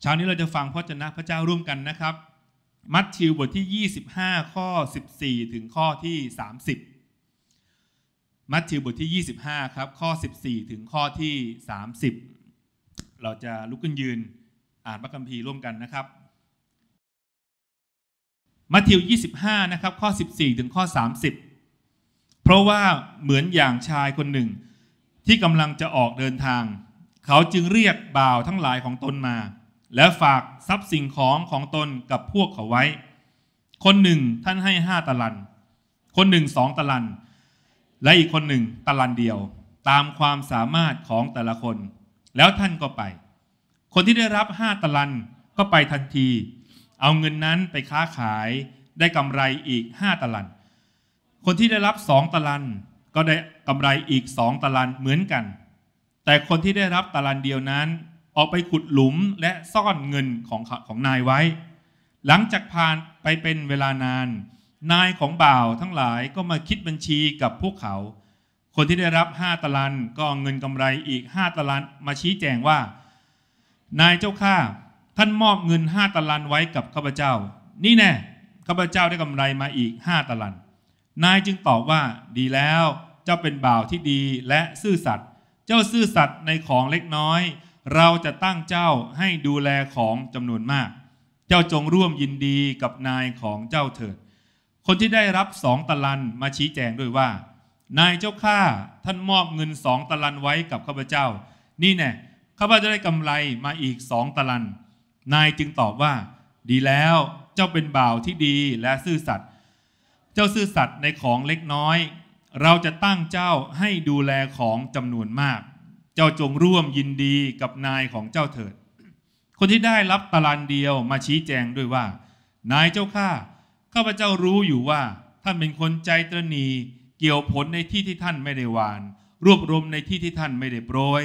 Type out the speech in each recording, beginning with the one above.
เช้านี้เราจะฟังพระเจนะพระเจ้าร่วมกันนะครับ มัทธิวบทที่ 25ข้อ14 ถึงข้อที่ 30 มัทธิวบทที่25ครับข้อ 14 ถึงข้อที่ 30 เราจะลุกขึ้นยืนอ่านพระคัมภีร์ร่วมกันนะครับ มัทธิว25นะครับข้อ14 ถึงข้อ30 เพราะว่าเหมือนอย่างชายคนหนึ่ง ที่กำลังจะออกเดินทาง เขาจึงเรียกบ่าวทั้งหลายของตนมาและฝากทรัพย์สิ่งของของตนกับพวกเขาไว้ คนหนึ่งท่านให้ห้าตะลัน คนหนึ่งสองตะลัน และอีกคนหนึ่งตะลันเดียว ตามความสามารถของแต่ละคน แล้วท่านก็ไป คนที่ได้รับห้าตะลันก็ไปทันที เอาเงินนั้นไปค้าขายได้กำไรอีกห้าตะลัน คนที่ได้รับสองตะลันก็ได้กำไรอีกสองตะลันเหมือนกัน แต่คนที่ได้รับตะลันเดียวนั้นออกไปขุดหลุมและซ่อนเงินของของนายไว้ หลังจากผ่านไปเป็นเวลานาน นายของบ่าวทั้งหลายก็มาคิดบัญชีกับพวกเขา คนที่ได้รับห้าตะลันก็เงินกำไรอีกห้าตะลันมาชี้แจงว่า นายเจ้าข้าท่านมอบเงินห้าตะลันไว้กับข้าพเจ้า นี่แน่ข้าพเจ้าได้กำไรมาอีกห้าตะลันนายจึงตอบว่าดีแล้วเจ้าเป็นบ่าวที่ดีและซื่อสัตย์ เจ้าซื่อสัตย์ในของเล็กน้อยเราจะตั้งเจ้าให้ดูแลของจำนวนมาก เจ้าจงร่วมยินดีกับนายของเจ้าเถิด คนที่ได้รับสองตะลันมาชี้แจงด้วยว่า นายเจ้าข้าท่านมอบเงินสองตะลันไว้กับข้าพเจ้า นี่แน่ข้าพเจ้าได้กำไรมาอีกสองตะลัน นายจึงตอบว่า ดีแล้วเจ้าเป็นบ่าวที่ดีและซื่อสัตย์ เจ้าซื่อสัตย์ในของเล็กน้อย เราจะตั้งเจ้าให้ดูแลของจำนวนมากเจ้าจงร่วมยินดีกับนายของเจ้าเถิด คนที่ได้รับตารานเดียวมาชี้แจงด้วยว่า นายเจ้าข้าข้าพเจ้ารู้อยู่ว่าท่านเป็นคนใจตรณีเกี่ยวผลในที่ที่ท่านไม่ได้วานรวบรวมในที่ที่ท่านไม่ได้โปรย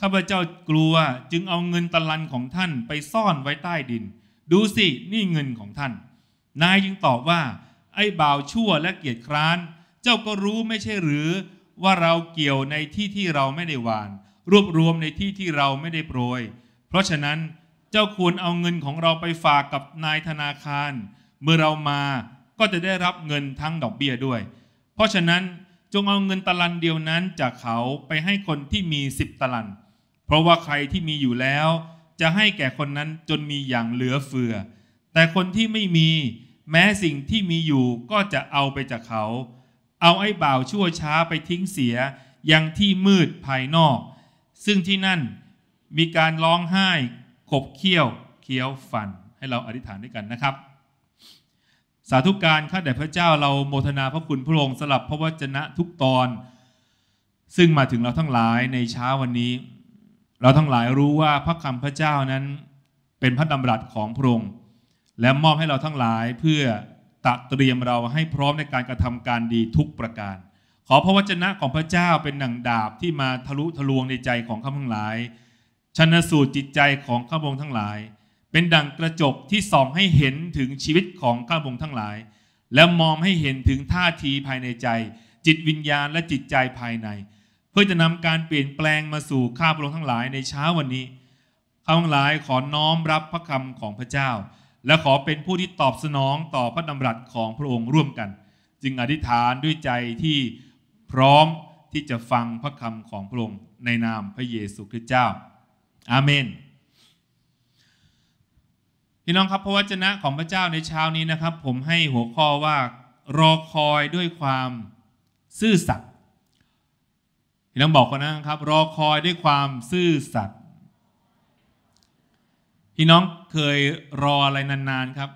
ข้าพเจ้ากลัวจึงเอาเงินตะลันของท่านไปซ่อนไว้ใต้ดิน ดูสินี่เงินของท่าน นายจึงตอบว่า ไอ้บ่าวชั่วและเกียจคร้านเจ้าก็รู้ไม่ใช่หรือ ว่าเราเกี่ยวในที่ที่เราไม่ได้วานรวบรวมในที่ที่เราไม่ได้โปรย เพราะฉะนั้นเจ้าควรเอาเงินของเราไปฝากกับนายธนาคาร เมื่อเรามาก็จะได้รับเงินทั้งดอกเบี้ยด้วย เพราะฉะนั้นจงเอาเงินตะลันเดียวนั้นจากเขาไปให้คนที่มีสิบตะลัน เพราะว่าใครที่มีอยู่แล้ว จะให้แก่คนนั้นจนมีอย่างเหลือเฟือ แต่คนที่ไม่มี แม้สิ่งที่มีอยู่ก็จะเอาไปจากเขา เอาไอ้บ่าวชั่วช้าไปทิ้งเสีย ยังที่มืดภายนอกซึ่งที่นั่นมีการร้องไห้ขบเคี้ยวเคี้ยวฟันให้เราอธิษฐานด้วยกันนะครับ สาธุการข้าแต่พระเจ้าเราโมทนาพระคุณพระองค์สลับพระวจนะทุกตอน ซึ่งมาถึงเราทั้งหลายในเช้าวันนี้ เราทั้งหลายรู้ว่าพระคำพระเจ้านั้นเป็นพระดำรัสของพระองค์และมอบให้เราทั้งหลายเพื่อ ตะเตรียมเราให้พร้อมในการกระทำการดีทุกประการขอพระวจนะของพระเจ้าเป็นหนังดาบที่มาทะลุทะลวงในใจของข้าพทั้งหลายชนสูตรจิตใจของข้าพงทั้งหลาย เป็นดังกระจกที่ส่องให้เห็นถึงชีวิตของข้าพงทั้งหลาย และมองให้เห็นถึงท่าทีภายในใจ จิตวิญญาณและจิตใจภายใน เพื่อจะนำการเปลี่ยนแปลงมาสู่ข้าพงทั้งหลายในเช้าวันนี้ ข้าพงหลายขอน้อมรับพระคำของพระเจ้า และขอเป็นผู้ที่ตอบสนองต่อพระดำรัสของพระองค์ร่วมกัน จึงอธิษฐานด้วยใจที่พร้อมที่จะฟังพระคำของพระองค์ในนามพระเยซูคริสต์เจ้า อาเมน พี่น้องครับพระวจนะของพระเจ้าในเช้านี้นะครับ ผมให้หัวข้อว่ารอคอยด้วยความซื่อสัตย์ พี่น้องบอกกันนะครับ รอคอยด้วยความซื่อสัตย์ พี่น้องเคยรออะไรนานๆครับ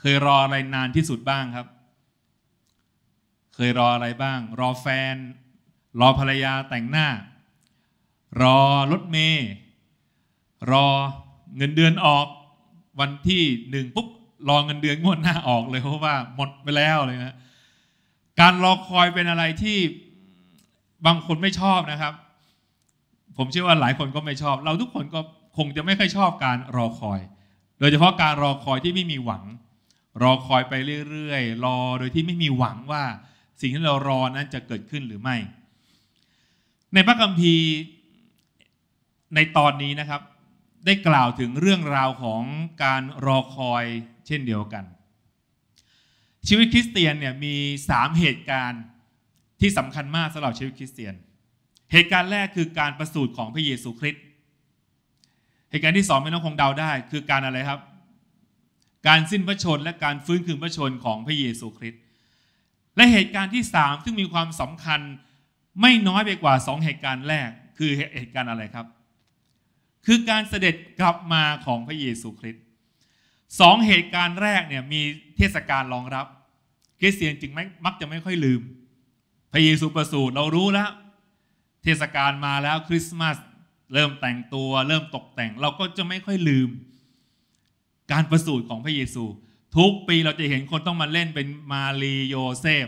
เคยรออะไรนานที่สุดบ้างครับเคยรออะไรบ้าง รอแฟน รอภรรยาแต่งหน้า รอรถเมย์รอเงินเดือนออกวันที่หนึ่งปุ๊บรอเงินเดือนงวดหน้าออกเลยเพราะว่าหมดไปแล้วเลยนะการรอคอยเป็นอะไรที่บางคนไม่ชอบนะครับ ผมเชื่อว่าหลายคนก็ไม่ชอบ เราทุกคนก็คงจะไม่ค่อยชอบการรอคอย โดยเฉพาะการรอคอยที่ไม่มีหวัง รอคอยไปเรื่อย ๆ รอโดยที่ไม่มีหวังว่าสิ่งที่เรารอนั้นจะเกิดขึ้นหรือไม่ ในพระคัมภีร์ในตอนนี้นะครับ ได้กล่าวถึงเรื่องราวของการรอคอยเช่นเดียวกัน ชีวิตคริสเตียนเนี่ยมี 3 เหตุการณ์ที่สำคัญมากสำหรับชีวิตคริสเตียน เหตุการณ์แรกคือการประสูติของพระเยซูคริสต์เหตุการณ์ที่สองไม่ต้องคงเดาได้ คือการอะไรครับ การสิ้นพระชนและการฟื้นคืนพระชนของพระเยซูคริสต์และเหตุการณ์ที่ 3 ซึ่งมีความสำคัญไม่น้อยไปกว่า 2 เหตุการณ์แรกคือเหตุการณ์อะไรครับ คือการเสด็จกลับมาของพระเยซูคริสต์สองเหตุการณ์แรกเนี่ยมีเทศกาลรองรับคริสเตียนจึงมักจะไม่ค่อยลืม พระเยซูประสูติเรารู้แล้วเทศกาลมาแล้วคริสต์มาสเริ่มแต่งตัวเริ่มตกแต่งเราก็จะไม่ค่อยลืม การประสูติของพระเยซูทุกปีเราจะเห็นคนต้องมาเล่นเป็นมารีโยเซฟ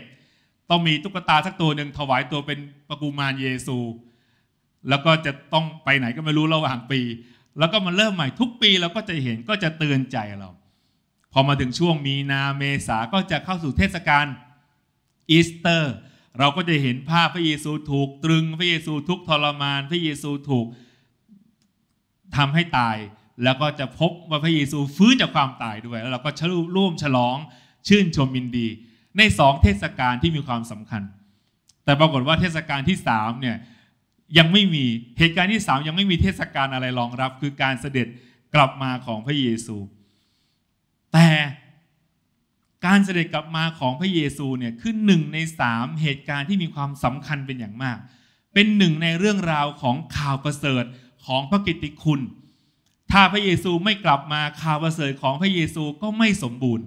ต้องมีตุ๊กตาสักตัวหนึ่งถวายตัวเป็นปกุมารเยซู แล้วก็จะต้องไปไหนก็ไม่รู้ระหว่างปี แล้วก็มาเริ่มใหม่ทุกปีเราก็จะเห็นก็จะเตือนใจเรา พอมาถึงช่วงมีนาเมษาก็จะเข้าสู่เทศกาลอีสเตอร์ เราก็จะเห็นภาพพระเยซูถูกตรึงพระเยซูทุกทรมานพระเยซูถูกทำให้ตายแล้วก็จะพบว่าพระเยซูฟื้นจากความตายด้วย แล้วเราก็ร่วมฉลองชื่นชมยินดี ในสองเทศกาลที่มีความสำคัญ แต่ปรากฏว่าเทศกาลที่สามเนี่ย ยังไม่มีเหตุการณ์ที่สามยังไม่มีเทศกาลอะไรรองรับ คือการเสด็จกลับมาของพระเยซู แต่การเสด็จกลับมาของพระเยซูเนี่ยคือหนึ่งในสามเหตุการณ์ที่มีความสำคัญเป็นอย่างมาก เป็นหนึ่งในเรื่องราวของข่าวประเสริฐของพระกิตติคุณถ้าพระเยซูไม่กลับมาข่าวประเสริฐของพระเยซูก็ไม่สมบูรณ์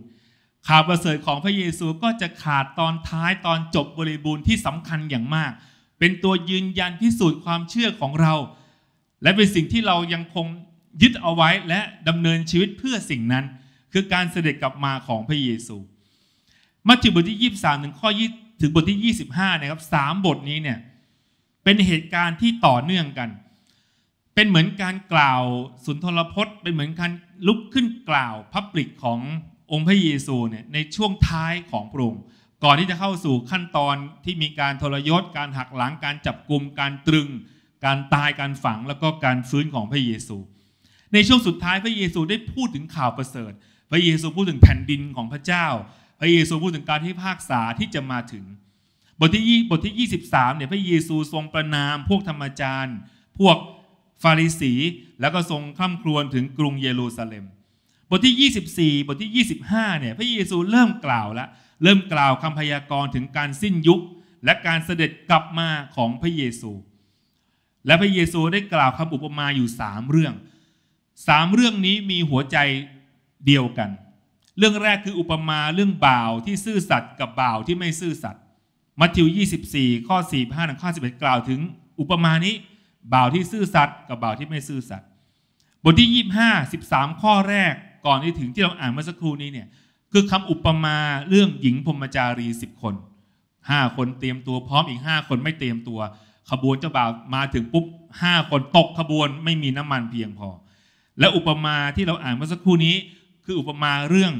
ข่าวประเสริฐของพระเยซูก็จะขาดตอนท้ายตอนจบบริบูรณ์ที่สำคัญอย่างมาก เป็นตัวยืนยันพิสูจน์ความเชื่อของเรา และเป็นสิ่งที่เรายังคงยึดเอาไว้และดำเนินชีวิตเพื่อสิ่งนั้นคือการเสด็จกลับมาของพระเยซู มัทธิวบทที่ 23ถึงข้อยถึงบทที่25นะครับสามบทนี้เนี่ยเป็นเหตุการณ์ที่ต่อเนื่องกันเป็นเหมือนการกล่าวสุนทรพจน์ เป็นเหมือนการลุกขึ้นกล่าวพับลิกขององค์พระเยซูเนี่ยในช่วงท้ายของพระองค์ก่อนที่จะเข้าสู่ขั้นตอนที่มีการทรยศการหักหลังการจับกลุ่มการตรึง การตายการฝังแล้วก็การฟื้นของพระเยซู ในช่วงสุดท้ายพระเยซูได้พูดถึงข่าวประเสริฐ พระเยซูพูดถึงแผ่นดินของพระเจ้า พระเยซูพูดถึงการที่ภาคษาที่จะมาถึง บทที่บทที่ 23เนี่ยพระเยซูทรงประนาม พวกธรรมจารย์พวกฟาริสีแล้วก็ทรงข้ามครวญถึงกรุงเยรูซาเล็ม บทที่ 24 บทที่ 25 เนี่ยพระเยซูเริ่มกล่าวละ เริ่มกล่าวคำพยากรณ์ถึงการสิ้นยุค และการเสด็จกลับมาของพระเยซู และพระเยซูได้กล่าวคำอุปมาอยู่3เรื่อง3เรื่องนี้มีหัวใจเดียวกัน เรื่องแรกคืออุปมาเรื่องบ่าวที่ซื่อสัตย์กับบ่าวที่ไม่ซื่อสัตย์มัทธิว24ข้อ45ถึงข้อ11 กล่าวถึงอุปมานี้บ่าวที่ซื่อสัตย์กับบ่าวที่ไม่ซื่อสัตย์บทที่ 25 13 ข้อแรกก่อนที่ถึงที่เราอ่านเมื่อสักครู่นี้เนี่ยคือคำอุปมาเรื่องหญิงพรมจารี 10 คน 5 คนเตรียมตัวพร้อมอีก 5 คนไม่เตรียมตัวขบวนเจ้าบ่าวมาถึงปุ๊บ5คน ตกขบวนไม่มีน้ำมันเพียงพอ และอุปมาที่เราอ่านเมื่อสักครู่นี้คืออุปมาเรื่อง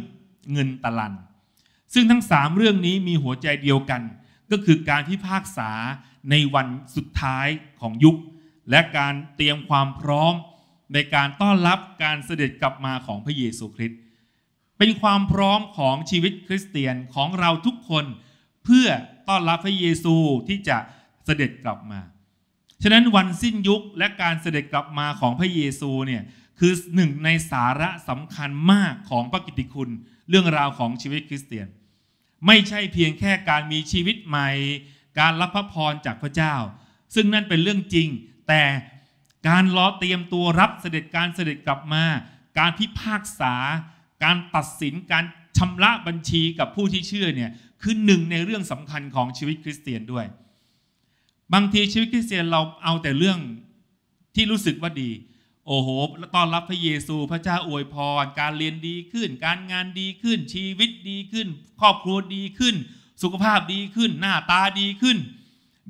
เงินตะลัน ซึ่งทั้ง3เรื่องนี้มีหัวใจเดียวกันก็คือการพิพากษาในวันสุดท้ายของยุคและการเตรียมความพร้อมในการต้อนรับการเสด็จกลับมาของพระเยซูคริสต์เป็นความพร้อมของชีวิตคริสเตียนของเราทุกคนเพื่อต้อนรับพระเยซูที่จะเสด็จกลับมา ฉะนั้นวันสิ้นยุคและการเสด็จกลับมาของพระเยซูเนี่ยคือหนึ่งในสาระสำคัญมากของพระกิตติคุณเรื่องราวของชีวิตคริสเตียน ไม่ใช่เพียงแค่การมีชีวิตใหม่การรับพระพรจากพระเจ้าซึ่งนั่นเป็นเรื่องจริงแต่การรอเตรียมตัวรับเสด็จการเสด็จกลับมา การพิพากษา การตัดสิน การชำระบัญชีกับผู้ที่เชื่อเนี่ยคือหนึ่งในเรื่องสำคัญของชีวิตคริสเตียนด้วย บางทีชีวิตคริสเตียนเราเอาแต่เรื่องที่รู้สึกว่าดี โอ้โหต้อนรับพระเยซู พระเจ้า อวยพร การเรียนดีขึ้น การงานดีขึ้น ชีวิตดีขึ้น ครอบครัวดีขึ้น สุขภาพดีขึ้น หน้าตาดีขึ้น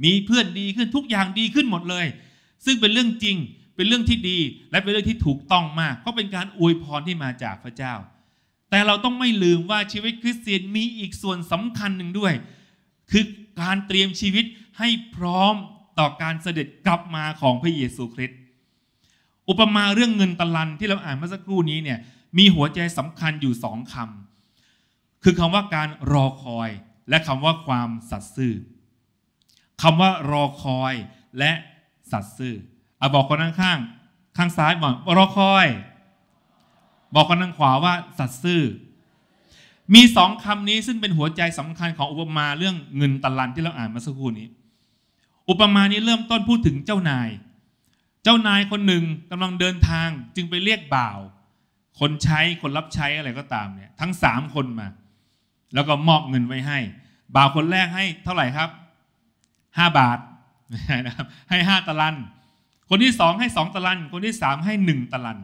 มีเพื่อนดีขึ้นทุกอย่างดีขึ้นหมดเลยซึ่งเป็นเรื่องจริง เป็นเรื่องที่ดี และเป็นเรื่องที่ถูกต้องมากเพราะเป็นการอวยพรที่มาจากพระเจ้า แต่เราต้องไม่ลืมว่าชีวิตคริสเตียนมีอีกส่วนสำคัญหนึ่งด้วย คือการเตรียมชีวิตให้พร้อมต่อการเสด็จกลับมาของพระเยซูคริสต์ อุปมาเรื่องเงินตะลันที่เราอ่านเมื่อสักครู่นี้เนี่ย มีหัวใจสำคัญอยู่สองคำคือคำว่าการรอคอย และคำว่าความสัตย์ซื่อ คำว่ารอคอย และสัตซ์ซื่อเอาบอกคนข้าง ข้างซ้ายบอกรอคอย บอกคนข้างขวาว่า สัตซ์ซื่อมีสองคำนี้ซึ่งเป็นหัวใจสำคัญของอุปมาเรื่องเงินตะลันที่เราอ่านมาสักครู่นี้ อุปมานี้เริ่มต้นพูดถึงเจ้านาย เจ้านายคนหนึ่งกำลังเดินทางจึงไปเรียกบ่าว คนใช้ คนรับใช้อะไรก็ตามเนี่ย ทั้งสามคนมา แล้วก็มอบเงินไว้ให้ บ่าวคนแรกให้เท่าไหร่ครับห้าบาทนะครับให้ห้าตะลัน คนที่สองให้สองตะลัน คนที่สามให้หนึ่งตะลัน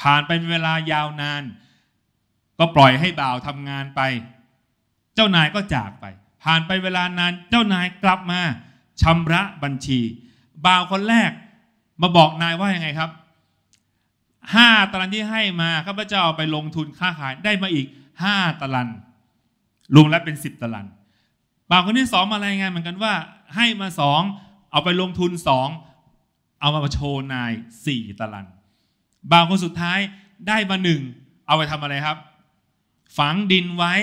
ผ่านไปเวลายาวนาน ก็ปล่อยให้บ่าวทำงานไป เจ้านายก็จากไป ผ่านไปเวลานานเจ้านายกลับมาชำระบัญชีบ่าวคนแรกมาบอกนายว่ายังไงครับห้าตะลันที่ให้มาข้าพเจ้าไปลงทุนค้าขายได้มาอีกห้าตะลันรวมแล้วเป็นสิบตะลันบ่าวคนที่สองมารายงานเหมือนกันว่าให้มาสอง เอาไปลงทุนสอง เอามาโชว์นายสี่ตลัน บางคนสุดท้ายได้มาหนึ่ง เอาไปทำอะไรครับ ฝังดินไว้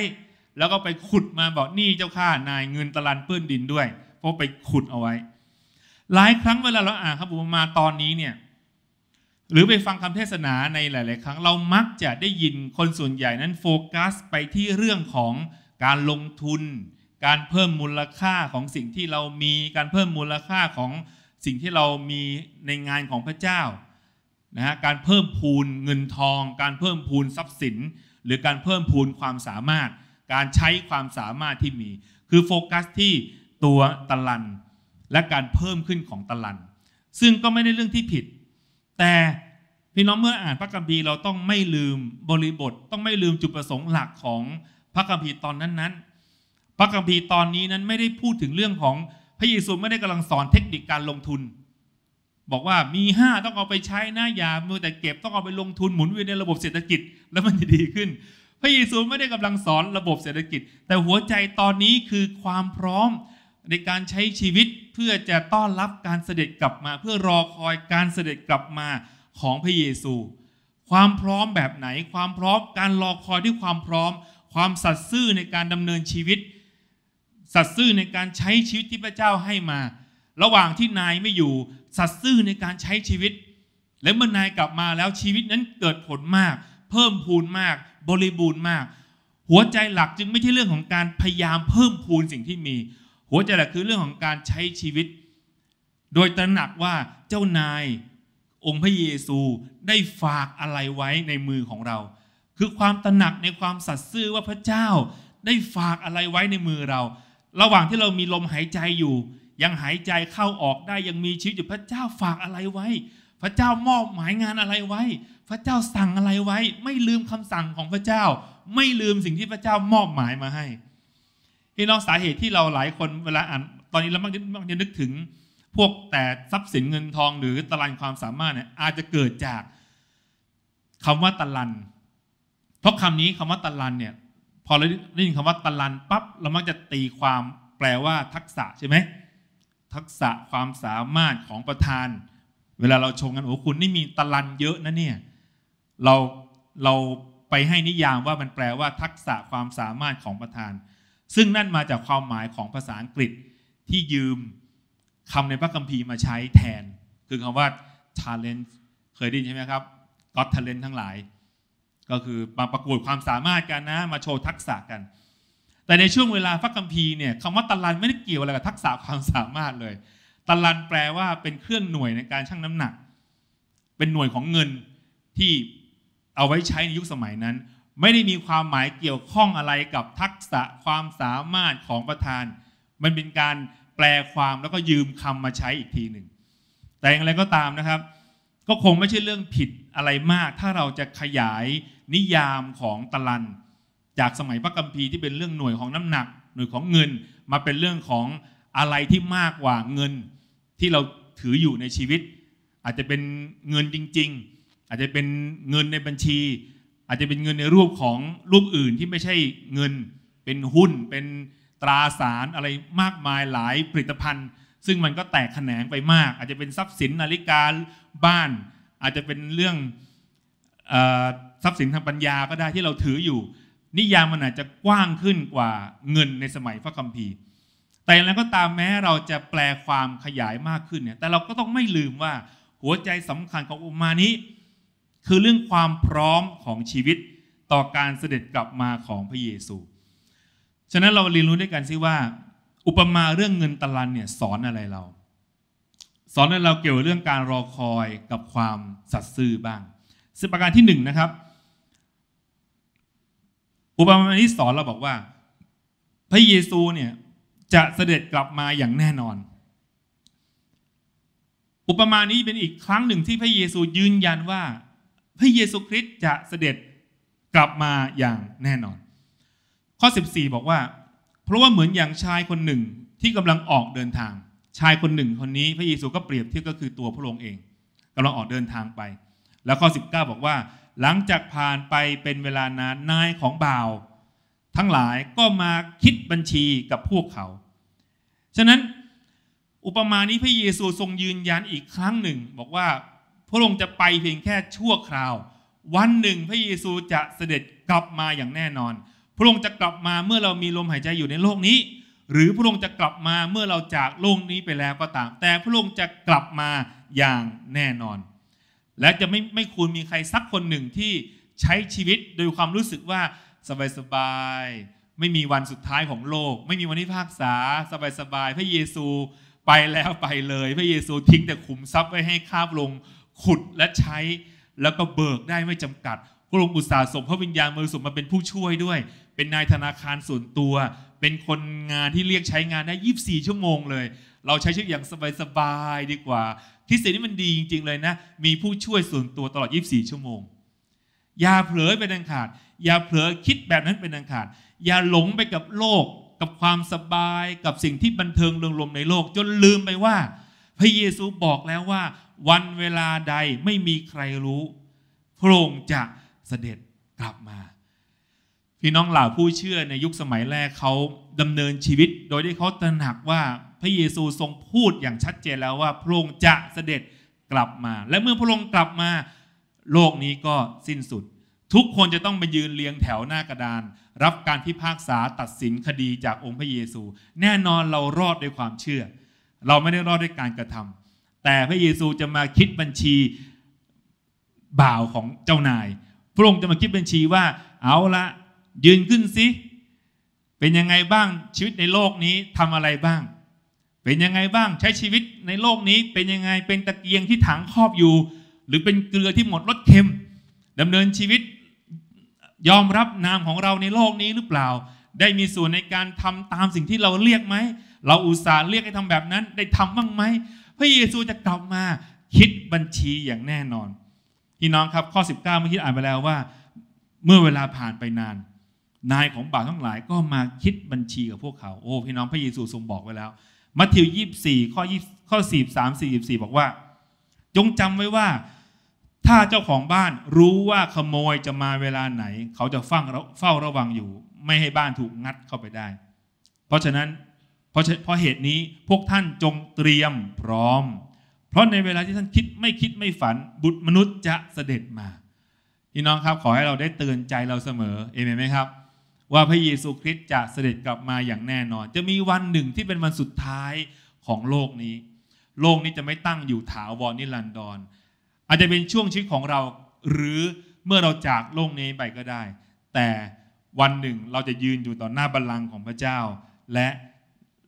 แล้วก็ไปขุดมาบอกนี่เจ้าข้านายเงินตลันเปื้อนดินด้วย เพราะไปขุดเอาไว้ หลายครั้งเวลาเราอ่านครับผมมาตอนนี้เนี่ย หรือไปฟังคำเทศนาในหลาย ๆ ครั้งเรามักจะได้ยินคนส่วนใหญ่นั้นโฟกัส ไปที่เรื่องของการลงทุนการเพิ่มมูลค่าของสิ่งที่เรามีการเพิ่มมูลค่าของสิ่งที่เรามีในงานของพระเจ้านะฮะการเพิ่มพูนเงินทอง การเพิ่มพูนทรัพย์สิน หรือการเพิ่มพูนความสามารถ การใช้ความสามารถที่มี คือโฟกัสที่ตัวตะลัน และการเพิ่มขึ้นของตะลัน ซึ่งก็ไม่ได้เรื่องที่ผิด แต่พี่น้องเมื่ออ่านพระคัมภีร์เราต้องไม่ลืมบริบท ต้องไม่ลืมจุดประสงค์หลักของพระคัมภีร์ตอนนั้นๆพระคัมภีร์ตอนนี้นั้นไม่ได้พูดถึงเรื่องของพระเยซูไม่ได้กำลังสอนเทคนิคการลงทุน บอกว่ามีห้าต้องเอาไปใช้นะอย่ามือแต่เก็บต้องเอาไปลงทุนหมุนเวียนในระบบเศรษฐกิจแล้วมันจะดีขึ้น พระเยซูไม่ได้กำลังสอนระบบเศรษฐกิจ แต่หัวใจตอนนี้คือความพร้อมในการใช้ชีวิตเพื่อจะต้อนรับการเสด็จกลับมา เพื่อรอคอยการเสด็จกลับมาของพระเยซู ความพร้อมแบบไหนความพร้อมการรอคอยด้วยความพร้อม ความสัตย์ซื่อในการดำเนินชีวิตสัตซ์ซื่อในการใช้ชีวิตที่พระเจ้าให้มา ระหว่างที่นายไม่อยู่สัตซ์ซื่อในการใช้ชีวิต และเมื่อนายกลับมาแล้วชีวิตนั้นเกิดผลมาก เพิ่มพูนมาก บริบูรณ์มาก หัวใจหลักจึงไม่ใช่เรื่องของการพยายามเพิ่มพูนสิ่งที่มี หัวใจหลักคือ เรื่องของการใช้ชีวิต โดยตระหนักว่าเจ้านายองค์พระเยซูได้ฝากอะไรไว้ในมือของเรา คือความตระหนักในความสัตย์ซื่อว่าพระเจ้า ได้ฝากอะไรไว้ในมือเราระหว่างที่เรามีลมหายใจอยู่ ยังหายใจเข้าออกได้ยังมีชีวิตอยู่พระเจ้าฝากอะไรไว้ พระเจ้ามอบหมายงานอะไรไว้ พระเจ้าสั่งอะไรไว้ ไม่ลืมคำสั่งของพระเจ้า ไม่ลืมสิ่งที่พระเจ้ามอบหมายมาให้พี่น้องสาเหตุที่เราหลายคนเวลาอ่านตอนนี้เราบบางทีนึกถึง พวกแต่ทรัพย์สินเงินทองหรือตลาดความสามารถเนี่ยอาจจะเกิดจากคำว่าตะลันเพราะคำนี้คำว่าตะลันเนี่ยพอเราได้ยินคำว่าตะลันปั๊บเรามักจะตีความแปลว่าทักษะใช่ไหมทักษะความสามารถของประธาน เวลาเราชมกันโอ้คุณ นี่มีตะลันเยอะนะเนี่ยเราเราไปให้นิยามว่ามันแปลว่าทักษะความสามารถของประธาน ซึ่งนั่นมาจากความหมายของภาษาอังกฤษที่ยืมคำในพระคัมภีร์มาใช้แทน คือคำว่า talent เคยได้ยินใช่ไหมครับ got talent ทั้งหลายก็คือมาประกวดความสามารถกันนะมาโชว์ทักษะกัน แต่ในช่วงเวลาพระคัมภีร์เนี่ยคำว่าตะลันไม่ได้เกี่ยวอะไรกับทักษะความสามารถเลย ตะลันแปลว่าเป็นเครื่องหน่วยในการชั่งน้ำหนัก เป็นหน่วยของเงินที่เอาไว้ใช้ในยุคสมัยนั้น ไม่ได้มีความหมายเกี่ยวข้องอะไรกับทักษะความสามารถของประธาน มันเป็นการแปลความแล้วก็ยืมคำมาใช้อีกทีหนึ่งแต่อย่างไรก็ตามนะครับ ก็คงไม่ใช่เรื่องผิดอะไรมาก ถ้าเราจะขยายนิยามของตะลัน จากสมัยพระกัมพีที่เป็นเรื่องหน่วยของน้ำหนักหน่วยของเงินมาเป็นเรื่องของอะไรที่มากกว่าเงินที่เราถืออยู่ในชีวิต อาจจะเป็นเงินจริง ๆ อาจจะเป็นเงินในบัญชี อาจจะเป็นเงินในรูปของรูปอื่นที่ไม่ใช่เงินเป็นหุ้น เป็นตราสารอะไรมากมายหลายผลิตภัณฑ์ ซึ่งมันก็แตกแขนงไปมาก อาจจะเป็นทรัพย์สินนาฬิกาบ้านอาจจะเป็นเรื่องทรัพย์สินทางปัญญาก็ได้ที่เราถืออยู่ นิยามมันอาจจะกว้างขึ้นกว่าเงินในสมัยพระคัมภีร์ แต่อย่างไรก็ตามแม้เราจะแปลความขยายมากขึ้นเนี่ยแต่เราก็ต้องไม่ลืมว่าหัวใจสำคัญของอุมานี้ คือเรื่องความพร้อมของชีวิตต่อการเสด็จกลับมาของพระเยซู ฉะนั้นเราเรียนรู้ด้วยกันซิว่า อุปมาเรื่องเงินตะลันเนี่ยสอนอะไรเราสอนให้เราเกี่ยวเรื่องการรอคอยกับความสัตย์ซื่อบ้างสิประการที่หนึ่งนะครับ อุปมานี้สอนเราบอกว่า พระเยซูเนี่ยจะเสด็จกลับมาอย่างแน่นอน อุปมานี้เป็นอีกครั้งหนึ่งที่พระเยซูยืนยันว่า พระเยซูคริสต์จะเสด็จกลับมาอย่างแน่นอน ข้อ 14 บอกว่า เพราะว่าเหมือนอย่างชายคนหนึ่งที่กำลังออกเดินทางชายคนหนึ่งคนนี้พระเยซูก็เปรียบเทียบก็คือตัวพระองค์เองกำลังออกเดินทางไป แล้วข้อ 19 บอกว่า หลังจากผ่านไปเป็นเวลานานนายของบ่าว ทั้งหลายก็มาคิดบัญชีกับพวกเขา ฉะนั้นอุปมานี้พระเยซูทรงยืนยันอีกครั้งหนึ่ง บอกว่าพระองค์จะไปเพียงแค่ชั่วคราว วันหนึ่งพระเยซูจะเสด็จกลับมาอย่างแน่นอน พระองค์จะกลับมาเมื่อเรามีลมหายใจอยู่ในโลกนี้หรือพระองค์จะกลับมาเมื่อเราจากโลกนี้ไปแล้วก็ตาม แต่พระองค์จะกลับมาอย่างแน่นอน และจะไม่ไม่ควรมีใครสักคนหนึ่งที่ใช้ชีวิตโดยความรู้สึกว่าสบายสบาย ไม่มีวันสุดท้ายของโลก ไม่มีวันที่ภาคษาสบายสบายพระเยซูไปแล้วไปเลย พระเยซูทิ้งแต่ขุมทรัพย์ไว้ให้ข้าพระองค์ขุดและใช้แล้วก็เบิกได้ไม่จำกัดพระองค์อุตสาห์ส่งพระวิญญาณมริสุทมาเป็นผู้ช่วยด้วย เป็นนายธนาคารส่วนตัวเป็นคนงานที่เรียกใช้งานได้ 24 ชั่วโมงเลย เราใช้ชีวิตอย่างสบาย ๆ ดีกว่าคริสิ่ีนี่มันดีจริง ๆ เลยนะ มีผู้ช่วยส่วนตัวตลอด 24 ชั่วโมง อย่าเผลอไปดังขาดอย่าเผลอคิดแบบนั้นเป็นดังขาดอย่าหลงไปกับโลก กับความสบาย กับสิ่งที่บันเทิงเรืองลมในโลก จนลืมไปว่า พระเยซูบอกแล้วว่า วันเวลาใดไม่มีใครรู้ พระองค์จะเสด็จกลับมาพี่น้องเหล่าผู้เชื่อในยุคสมัยแรกเขาดำเนินชีวิต โดยที่เขาตระหนักว่า พระเยซูทรงพูดอย่างชัดเจนแล้วว่าพระองค์จะเสด็จกลับมา และเมื่อพระองค์กลับมาโลกนี้ก็สิ้นสุด ทุกคนจะต้องไปยืนเรียงแถวหน้ากระดาน รับการพิพากษาตัดสินคดีจากองค์พระเยซู แน่นอนเรารอดด้วยความเชื่อ เราไม่ได้รอดด้วยการกระทำ แต่พระเยซูจะมาคิดบัญชีบ่าวของเจ้านาย พระองค์จะมาคิดบัญชีว่าเอาละยืนขึ้นสิ เป็นยังไงบ้างชีวิตในโลกนี้ทำอะไรบ้าง เป็นยังไงบ้างใช้ชีวิตในโลกนี้ เป็นยังไง เป็นตะเกียงที่ถังครอบอยู่ หรือเป็นเกลือที่หมดรสเค็มดำเนินชีวิตยอมรับนามของเราในโลกนี้หรือเปล่า ได้มีส่วนในการทำตามสิ่งที่เราเรียกไหมเราอุตส่าห์เรียกให้ทำแบบนั้น ได้ทำบ้างไหมพระเยซูจะกลับมาคิดบัญชีอย่างแน่นอนพี่น้องครับข้อ 19 เมื่อกี้อ่านไปแล้วว่า เมื่อเวลาผ่านไปนานนายของบ่าวทั้งหลายก็มาคิดบัญชีกับพวกเขา โอ้พี่น้องพระเยซูทรงบอกไว้แล้ว มัทธิวยี่สี่ข้อยี่ข้อสี่สามสี่สิบสี่บอกว่า จงจำไว้ว่าถ้าเจ้าของบ้านรู้ว่าขโมยจะมาเวลาไหน เขาจะฟังเฝ้าระวังอยู่ ไม่ให้บ้านถูกงัดเข้าไปได้ เพราะฉะนั้น เพราะเพราะเหตุนี้พวกท่านจงเตรียมพร้อม เพราะในเวลาที่ท่านคิดไม่คิดไม่ฝันบุตรมนุษย์จะเสด็จมา พี่น้องครับขอให้เราได้เตือนใจเราเสมอ เอเมนไหมครับว่าพระเยซูคริสต์จะเสด็จกลับมาอย่างแน่นอน จะมีวันหนึ่งที่เป็นวันสุดท้ายของโลกนี้ โลกนี้จะไม่ตั้งอยู่ถาวรนิรันดร อาจจะเป็นช่วงชีวิตของเรา หรือเมื่อเราจากโลกนี้ไปก็ได้ แต่วันหนึ่งเราจะยืนอยู่ต่อหน้าบัลลังก์ของพระเจ้า และ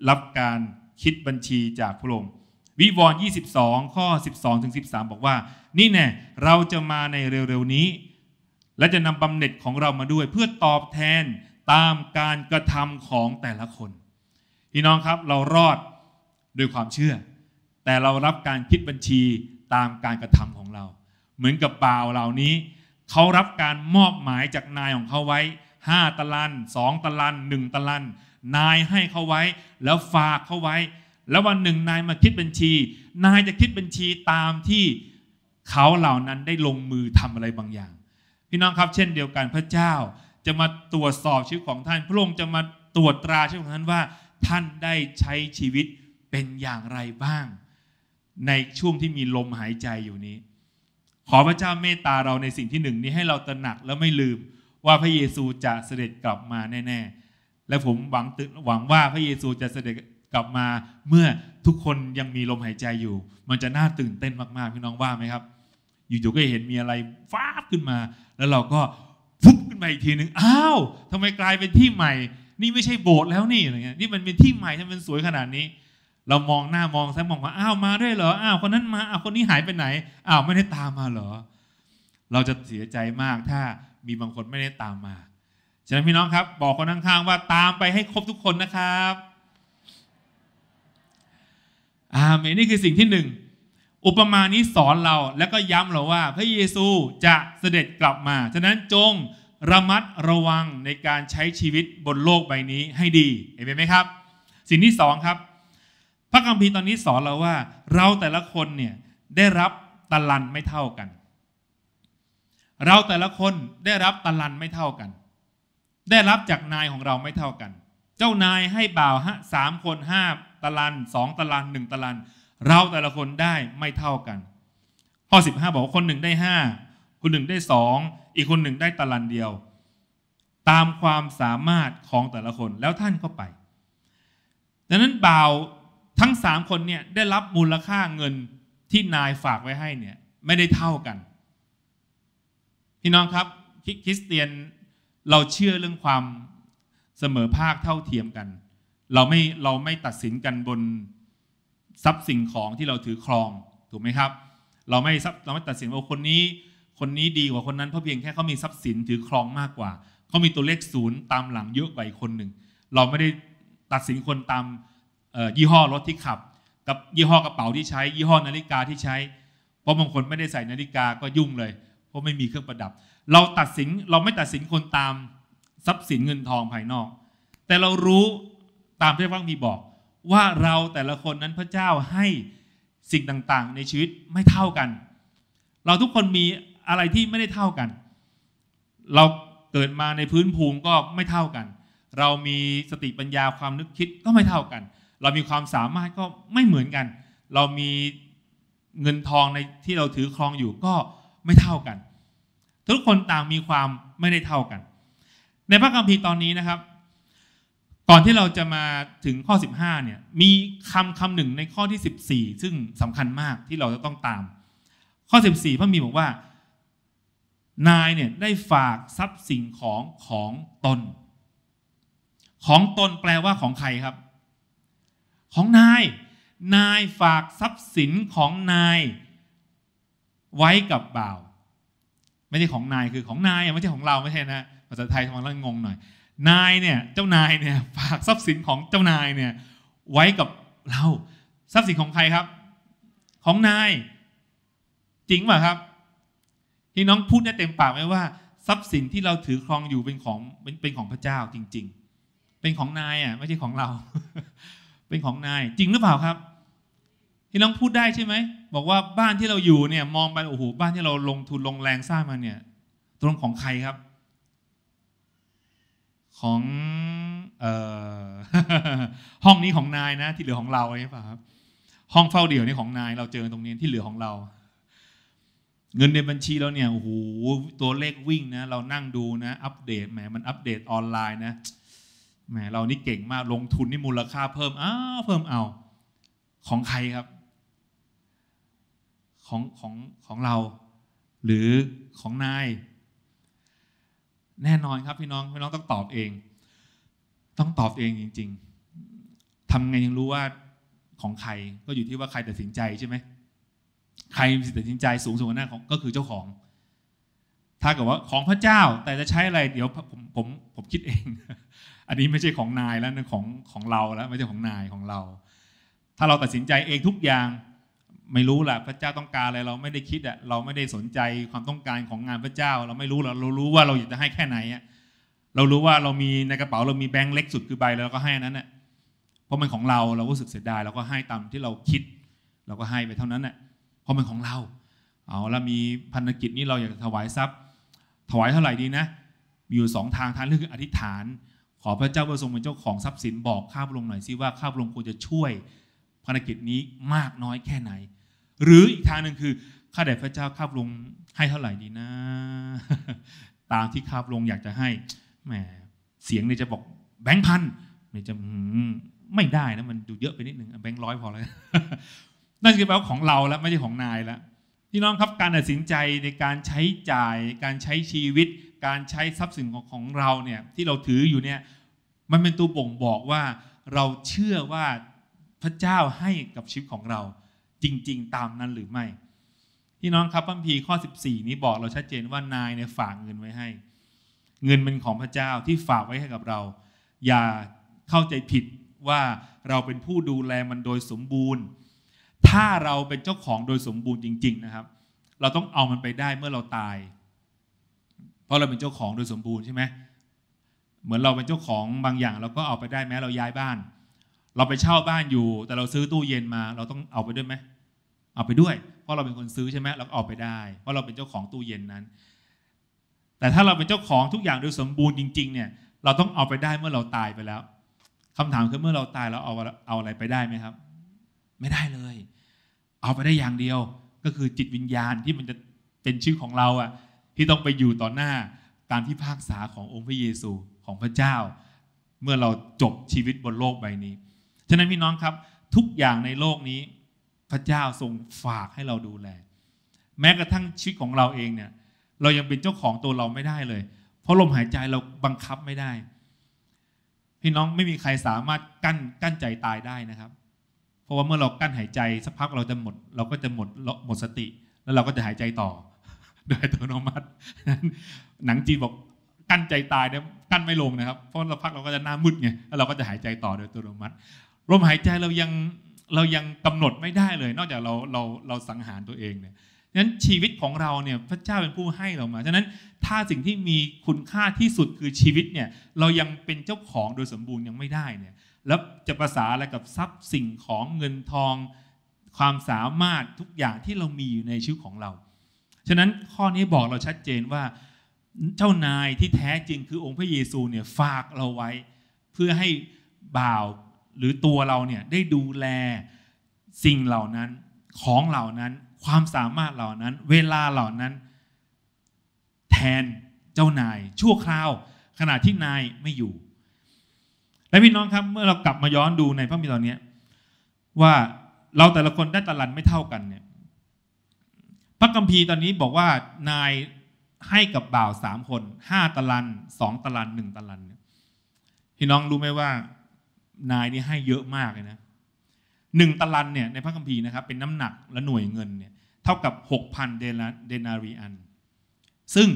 รับการคิดบัญชีจากพระองค์วิวรณ์22ข้อ12ถึง13 บอกว่า นี่แน่เราจะมาในเร็วๆนี้ และจะนำบำเหน็จของเรามาด้วยเพื่อตอบแทนตามการกระทำของแต่ละคน พี่น้องครับเรารอดด้วยความเชื่อ แต่เรารับการคิดบัญชีตามการกระทำของเรา เหมือนกับบ่าวเหล่านี้ เขารับการมอบหมายจากนายของเขาไว้ 5ตะลัน2ตะลัน1ตะลัน นายให้เขาไว้แล้วฝากเขาไว้ แล้ววันหนึ่งนายมาคิดบัญชี นายจะคิดบัญชีตามที่เขาเหล่านั้นได้ลงมือทำอะไรบางอย่าง พี่น้องครับ เช่นเดียวกันพระเจ้าจะมาตรวจสอบชีวิตของท่านพระองค์จะมาตรวจตราชีวิตของท่านว่า ท่านได้ใช้ชีวิตเป็นอย่างไรบ้าง ในช่วงที่มีลมหายใจอยู่นี้ ขอพระเจ้าเมตตาเราในสิ่งที่หนึ่งนี้ให้เราตระหนักและไม่ลืมว่าพระเยซูจะเสด็จกลับมาแน่ๆ และผมหวังหวังว่าพระเยซูจะเสด็จกลับมาเมื่อทุกคนยังมีลมหายใจอยู่ มันจะน่าตื่นเต้นมาก ๆพี่น้องว่าไหมครับ อยู่ๆก็เห็นมีอะไรฟ้าขึ้นมา แล้วเราก็มาอีกทีหนึ่งอ้าวทำไมกลายเป็นที่ใหม่นี่ไม่ใช่โบสถ์แล้วนี่อะไรเงี้ยนี่มันเป็นที่ใหม่ทำมมนสวยขนาดนี้ เรามองหน้ามองซ้ายมองขวาอ้าวมาด้วยเหรออ้าวคนนั้นมาอ้าวคนนี้หายไปไหนอ้าวไม่ได้ตามมาเหรอ เราจะเสียใจมากถ้ามีบางคนไม่ได้ตามมา ฉะนั้นพี่น้องครับบอกคนข้างๆว่าตามไปให้ครบทุกคนนะครับอาเมนนี่คือสิ่งที่หนึ่งอุปมานี้สอนเราแล้วก็ย้ำเราว่า พระเยซูจะเสด็จกลับมาฉะนั้นจงระมัดระวังในการใช้ชีวิตบนโลกใบนี้ให้ดีเห็นไหมครับ สิ่งที่สองครับ พระคัมภีร์ตอนนี้สอนเราว่า เราแต่ละคนเนี่ยได้รับตะลันไม่เท่ากัน เราแต่ละคนได้รับตะลันไม่เท่ากัน ได้รับจากนายของเราไม่เท่ากัน เจ้านายให้บ่าวสามคนห้าตะลันสองตะลันหนึ่งตะลันเราแต่ละคนได้ไม่เท่ากัน ข้อ15บอกคนหนึ่งได้5คนหนึ่งได้สองอีกคนหนึ่งได้ตะลันเดียว ตามความสามารถของแต่ละคนแล้วท่านก็ไปดังนั้นบ่าวทั้งสามคนเนี่ยได้รับมูลค่าเงินที่นายฝากไว้ให้เนี่ยไม่ได้เท่ากัน พี่น้องครับ คริสเตียนเราเชื่อเรื่องความเสมอภาคเท่าเทียมกัน เราไม่เราไม่ตัดสินกันบนทรัพย์สิ่งของที่เราถือครองถูกไหมครับ เราไม่เราไม่ตัดสินว่าคนนี้คนนี้ดีกว่าคนนั้นเพราะเพียงแค่เขามีทรัพย์สินถือครองมากกว่า เขามีตัวเลขศูนย์ตามหลังเยอะกว่าอีกคนหนึ่ง เราไม่ได้ตัดสินคนตามยี่ห้อรถที่ขับ กับยี่ห้อกระเป๋าที่ใช้ยี่ห้อนาฬิกาที่ใช้ เพราะบางคนไม่ได้ใส่นาฬิกาก็ยุ่งเลย เพราะไม่มีเครื่องประดับ เราตัดสินเราไม่ตัดสินคนตามทรัพย์สินเงินทองภายนอก แต่เรารู้ตามที่พระมีบอกว่าเราแต่ละคนนั้นพระเจ้าให้สิ่งต่างๆ ในชีวิตไม่เท่ากัน เราทุกคนมีอะไรที่ไม่ได้เท่ากัน เราเกิดมาในพื้นภูมิก็ไม่เท่ากัน เรามีสติปัญญาความนึกคิดก็ไม่เท่ากัน เรามีความสามารถก็ไม่เหมือนกัน เรามีเงินทองในที่เราถือครองอยู่ก็ไม่เท่ากัน ทุกคนต่างมีความไม่ได้เท่ากัน ในพระคัมภีร์ตอนนี้นะครับ ก่อนที่เราจะมาถึงข้อ15เนี่ย มีคำคำหนึ่งในข้อที่14ซึ่งสำคัญมากที่เราจะต้องตาม ข้อ 14พระมีบอกว่านายเนี่ยได้ฝากทรัพย์สิ่งของของตน ของตนแปลว่าของใครครับ ของนาย นายฝากทรัพย์สินของนาย ไว้กับบ่าว ไม่ใช่ของนายคือของนาย ไม่ใช่ของเราไม่ใช่นะภาษาไทยทำให้เรางงหน่อยนายเนี่ย เจ้านายเนี่ยฝากทรัพย์สินของเจ้านายเนี่ยไว้กับเรา ทรัพย์สินของใครครับ ของนาย จริงป่ะครับที่น้องพูดได้เต็มปากไหมว่าทรัพย์สินที่เราถือครองอยู่เป็นของเป็นของพระเจ้าจริง ๆ เป็นของนายอ่ะ ไม่ใช่ของเรา เป็นของนายจริงหรือเปล่าครับที่น้องพูดได้ใช่ไหมบอกว่าบ้านที่เราอยู่เนี่ย มองไปโอ้โหบ้านที่เราลงทุนลงแรงสร้างมาเนี่ยตรงของใครครับ ของเออห้องนี้ของนายนะที่เหลือของเราใช่ป่ะครับ ห้องเฝ้าเดี่ยวนี่ของนาย เราเจอตรงนี้ที่เหลือของเราเงินในบัญชีเราเนี่ยโอ้โหตัวเลขวิ่งนะ เรานั่งดูนะ อัปเดตแหมมันอัปเดตออนไลน์นะ แหม เรานี่เก่งมาก ลงทุนนี่มูลค่าเพิ่ม อ้าว เพิ่มเอา ของใครครับ ของของของเรา หรือของนาย แน่นอนครับพี่น้อง พี่น้องต้องตอบเอง ต้องตอบเองจริง ๆทำไงยังรู้ว่าของใคร ก็อยู่ที่ว่าใครตัดสินใจใช่ไหมใครมีสิทธิ์ตัดสินใจสูงสุดหน้าของก็คือเจ้าของ ถ้าเกิดว่าของพระเจ้าแต่จะใช้อะไรเดี๋ยวผมผมผมคิดเอง อันนี้ไม่ใช่ของนายแล้วนะของของเราแล้วไม่ใช่ของนายของเรา ถ้าเราตัดสินใจเองทุกอย่าง ไม่รู้แหละพระเจ้าต้องการอะไรเราไม่ได้คิดอ่ะเราไม่ได้สนใจความต้องการของงานพระเจ้า เราไม่รู้เราเรารู้ว่าเราอยากจะให้แค่ไหนอ่ะเรารู้ว่าเรามีในกระเป๋าเรามีแบงค์เล็กสุดคือใบแล้วเราก็ให้นั้นอ่ะเพราะมันของเราเราก็รู้สึกเสียดายเราก็ให้ตามที่เราคิด เราก็ให้ไปเท่านั้นอ่ะราะมันของเรา เอาแล้วมีพันธกิจนี้เราอยากถวายทรัพย์ ถวายเท่าไหร่ดีนะ มีอยู่สองทางทางเรือกคืออธิษฐาน ขอพระเจ้าประทรงเป็นเจ้าของทรัพย์สินบอกข้าพระองค์หน่อยสิว่าข้าพระองค์ควรจะช่วยพันธกิจนี้มากน้อยแค่ไหน หรืออีกทางหนึ่งคือข้าแต่พระเจ้าข้าพระองค์ให้เท่าไหร่ดีนะ ตามที่ข้าพระองค์อยากจะให้แหมเสียงเนี่ยจะบอกแบงค์พันเนี่ยจะไม่ได้นะมันดูเยอะไปนิดหนึ่งแบงค์ร้อยพอแล้วนั่นคือแปลว่าของเราแล้วไม่ใช่ของนายแล้วพี่น้องครับการตัดสินใจในการใช้จ่ายการใช้ชีวิต การใช้ทรัพย์สินของของเราเนี่ยที่เราถืออยู่เนี่ย มันเป็นตัวบ่งบอกว่าเราเชื่อว่าพระเจ้าให้กับชีวิตของเรา จริงๆตามนั้นหรือไม่พี่น้องครับพระพีข้อ 14 นี้บอกเราชัดเจนว่านายเนี่ยฝากเงินไว้ให้ เงินเป็นของพระเจ้าที่ฝากไว้ให้กับเรา อย่าเข้าใจผิดว่าเราเป็นผู้ดูแลมันโดยสมบูรณ์ถ้าเราเป็นเจ้าของโดยสมบูรณ์จริง ๆ นะครับ เราต้องเอามันไปได้เมื่อเราตาย เพราะเราเป็นเจ้าของโดยสมบูรณ์ใช่ไหมเหมือนเราเป็นเจ้าของบางอย่างเราก็เอาไปได้แม้ เราย้ายบ้าน เราไปเช่าบ้านอยู่ แต่เราซื้อตู้เย็นมา เราต้องเอาไปด้วยไหมเอาไปด้วย เพราะเราเป็นคนซื้อใช่ไหมเราก็เอาไปได้เพราะเราเป็นเจ้าของตู้เย็นนั้น แต่ถ้าเราเป็นเจ้าของทุกอย่างโดยสมบูรณ์จริง ๆเนี่ยเราต้องเอาไปได้เมื่อเราตายไปแล้ว คำถามคือเมื่อเราตายเราเอาเอาอะไรไปได้ไหมครับไม่ได้เลย เอาไปได้อย่างเดียวก็คือจิตวิญญาณที่มันจะเป็นชื่อของเราอะที่ต้องไปอยู่ต่อหน้าตามที่ภาคษาขององค์พระเยซูของพระเจ้า เมื่อเราจบชีวิตบนโลกใบนี้ฉะนั้นพี่น้องครับทุกอย่างในโลกนี้พระเจ้าทรงฝากให้เราดูแลแม้กระทั่งชีวิตของเราเองเนี่ย เรายังเป็นเจ้าของตัวเราไม่ได้เลย เพราะลมหายใจเราบังคับไม่ได้ พี่น้องไม่มีใครสามารถกั้นกั้นใจตายได้นะครับราะว่าเมื่อเรากั้นหายใจสักพักเราจะหมดเราก็จะหมดหมดสติแล้วเราก็จะหายใจต่อโดยอัตโนมัติ หนังจีนบอกกั้นใจตายเนี่ยกั้นไม่ลงนะครับ เพราะเราพักเราก็จะหน้ามืดไงแล้วเราก็จะหายใจต่อโดยอัตโนมัติลมหายใจเรายังเรายังกำหนดไม่ได้เลย นอกจากเราเราเราสังหารตัวเองเนี่ยฉะนั้นชีวิตของเราเนี่ยพระเจ้าเป็นผู้ให้เรามาฉะนั้นถ้าสิ่งที่มีคุณค่าที่สุดคือชีวิตเนี่ยเรายังเป็นเจ้าของโดยสมบูรณ์ยังไม่ได้เนี่ยแล้วจะภาษาอะไรกับทรัพย์สิ่งของเงินทอง ความสามารถทุกอย่างที่เรามีอยู่ในชีวิตของเรา ฉะนั้นข้อนี้บอกเราชัดเจนว่า เจ้านายที่แท้จริง คือองค์พระเยซูเนี่ยฝากเราไว้ เพื่อให้บ่าวหรือตัวเราเนี่ยได้ดูแลสิ่งเหล่านั้นของเหล่านั้น ความสามารถเหล่านั้น เวลาเหล่านั้น แทนเจ้านายชั่วคราวขณะที่นายไม่อยู่และพี่น้องครับเมื่อเรากลับมาย้อนดูในพระมิตรนนี้ว่าเราแต่ละคนได้ตะลันไม่เท่ากันเนี่ยพระกัมภีร์ตอนนี้บอกว่านายให้กับบ่าวสามคนห้าตะลันสองตะลันหนึ่งตะลันเนี่ยพี่น้องรู้ไหมว่านายนี่ให้เยอะมากเลยนะหนึ่งตะลันเนี่ยในพระคัมภีร์นะครับเป็นน้ำหนักและหน่วยเงินเนี่ยเท่ากับหกพันเดนารีอันซึ่ง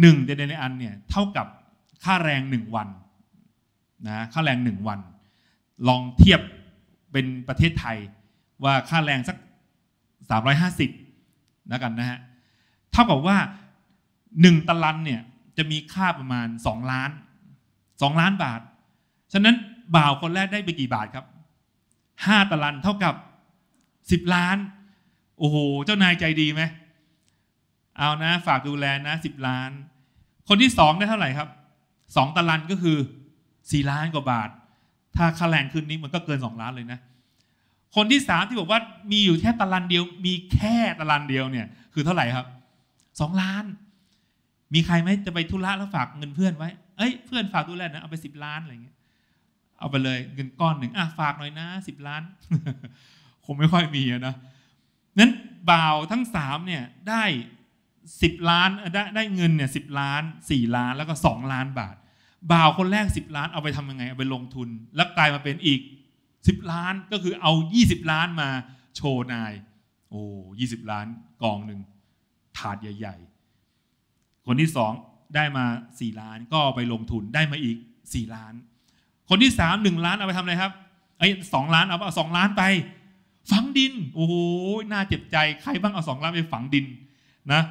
หนึ่งเดนารีอันเนี่ยเท่ากับค่าแรงหนึ่งวันนะค่าแรงหนึ่งวัน ลองเทียบเป็นประเทศไทย ว่าค่าแรงสัก350นะกันนะฮะเท่ากับว่า 1ตะลันเนี่ยจะมีค่าประมาณ 2 ล้าน 2 ล้านบาท ฉะนั้น บ่าวคนแรกได้ไปกี่บาทครับ 5ตะลันเท่ากับ 10 ล้าน โอ้โห เจ้านายใจดีไหม เอานะฝากดูแลนะ 10 ล้าน คนที่ 2 ได้เท่าไหร่ครับ 2ตะลันก็คือสี่ล้านกว่าบาท ถ้าค่าแรงขึ้นนี้มันก็เกินสองล้านเลยนะ คนที่สามที่บอกว่ามีอยู่แค่ตารางเดียว มีแค่ตารางเดียวเนี่ยคือเท่าไหร่ครับสองล้าน มีใครไหมจะไปธุระแล้วฝากเงินเพื่อนไว้ เอ้ยเพื่อนฝากดูแลนะเอาไปสิบล้านอะไรเงี้ย เอาไปเลยเงินก้อนหนึ่งอ่ะฝากหน่อยนะสิบล้านคงไม่ค่อยมีนะนั้นบ่าวทั้งสามเนี่ยได้สิบล้านได้ได้เงินเนี่ยสิบล้านสี่ล้านแล้วก็สองล้านบาทบ่าวคนแรก 10ล้านเอาไปทำยังไงเอาไปลงทุนแล้วกลายมาเป็นอีก 10 ล้านก็คือเอา 20 ล้านมาโชว์นาย โอ้ยี่สิบล้านกองหนึ่งถาดใหญ่ ๆ คนที่สองได้มา4ล้านก็ไปลงทุนได้มาอีก4ล้าน คนที่3 1ล้านเอาไปทำอะไรครับไอ้สล้านเอาเอาสล้านไปฝังดินโอ้โหน่าเจ็บใจใครบ้างเอาสองล้านไป ฝังดินนะ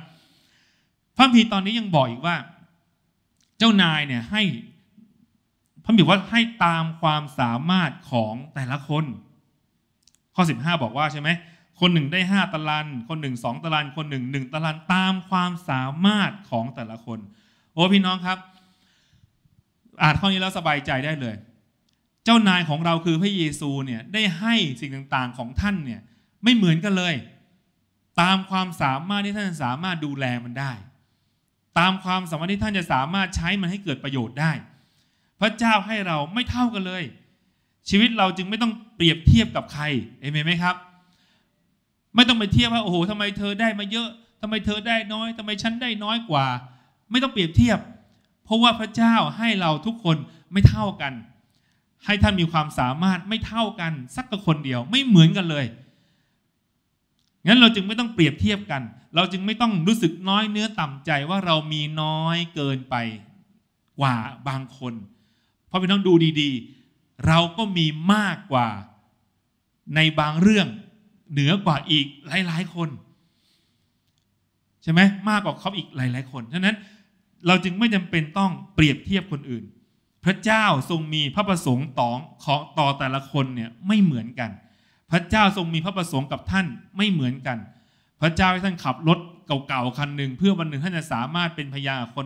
พระพีตอนนี้ยังบอกอีกว่าเจ้านายเนี่ยให้พระบิดว่าให้ตามความสามารถของแต่ละคน ข้อ 15 บอกว่าใช่ไหมคนหนึ่งได้5ตารางคนหนึ่งสองตารางคนหนึ่งหนึ่งตารางตามความสามารถของแต่ละคนโอ้พี่น้องครับอ่านข้อนี้แล้วสบายใจได้เลย เจ้านายของเราคือพระเยซูเนี่ยได้ให้สิ่งต่างๆของท่านเนี่ยไม่เหมือนกันเลย ตามความสามารถที่ท่านสามารถดูแลมันได้ตามความสามารถที่ท่านจะสามารถใช้มันให้เกิดประโยชน์ได้ พระเจ้าให้เราไม่เท่ากันเลย ชีวิตเราจึงไม่ต้องเปรียบเทียบกับใครเอเมนไหมครับ ไม่ต้องไปเทียบว่าโอ้โหทำไมเธอได้มาเยอะทำไมเธอได้น้อยทำไมฉันได้น้อยกว่า ไม่ต้องเปรียบเทียบ เพราะว่าพระเจ้าให้เราทุกคนไม่เท่ากัน ให้ท่านมีความสามารถไม่เท่ากันสักคนเดียว ไม่เหมือนกันเลยงั้นเราจึงไม่ต้องเปรียบเทียบกัน เราจึงไม่ต้องรู้สึกน้อยเนื้อต่ำใจว่าเรามีน้อยเกินไปกว่าบางคน เพราะพี่น้องดูดี ๆ เราก็มีมากกว่าในบางเรื่องเหนือกว่าอีกหลาย ๆ คน ใช่ไหมมากกว่าเขาอีกหลาย ๆ คน ฉะนั้นเราจึงไม่จำเป็นต้องเปรียบเทียบคนอื่น พระเจ้าทรงมีพระประสงค์ต่อของต่อแต่ละคนเนี่ยไม่เหมือนกันพระเจ้าทรงมีพระประสงค์กับท่านไม่เหมือนกัน พระเจ้าให้ท่านขับรถเก่าๆคันหนึ่งเพื่อวันหนึ่งท่านจะสามารถเป็นพยาคน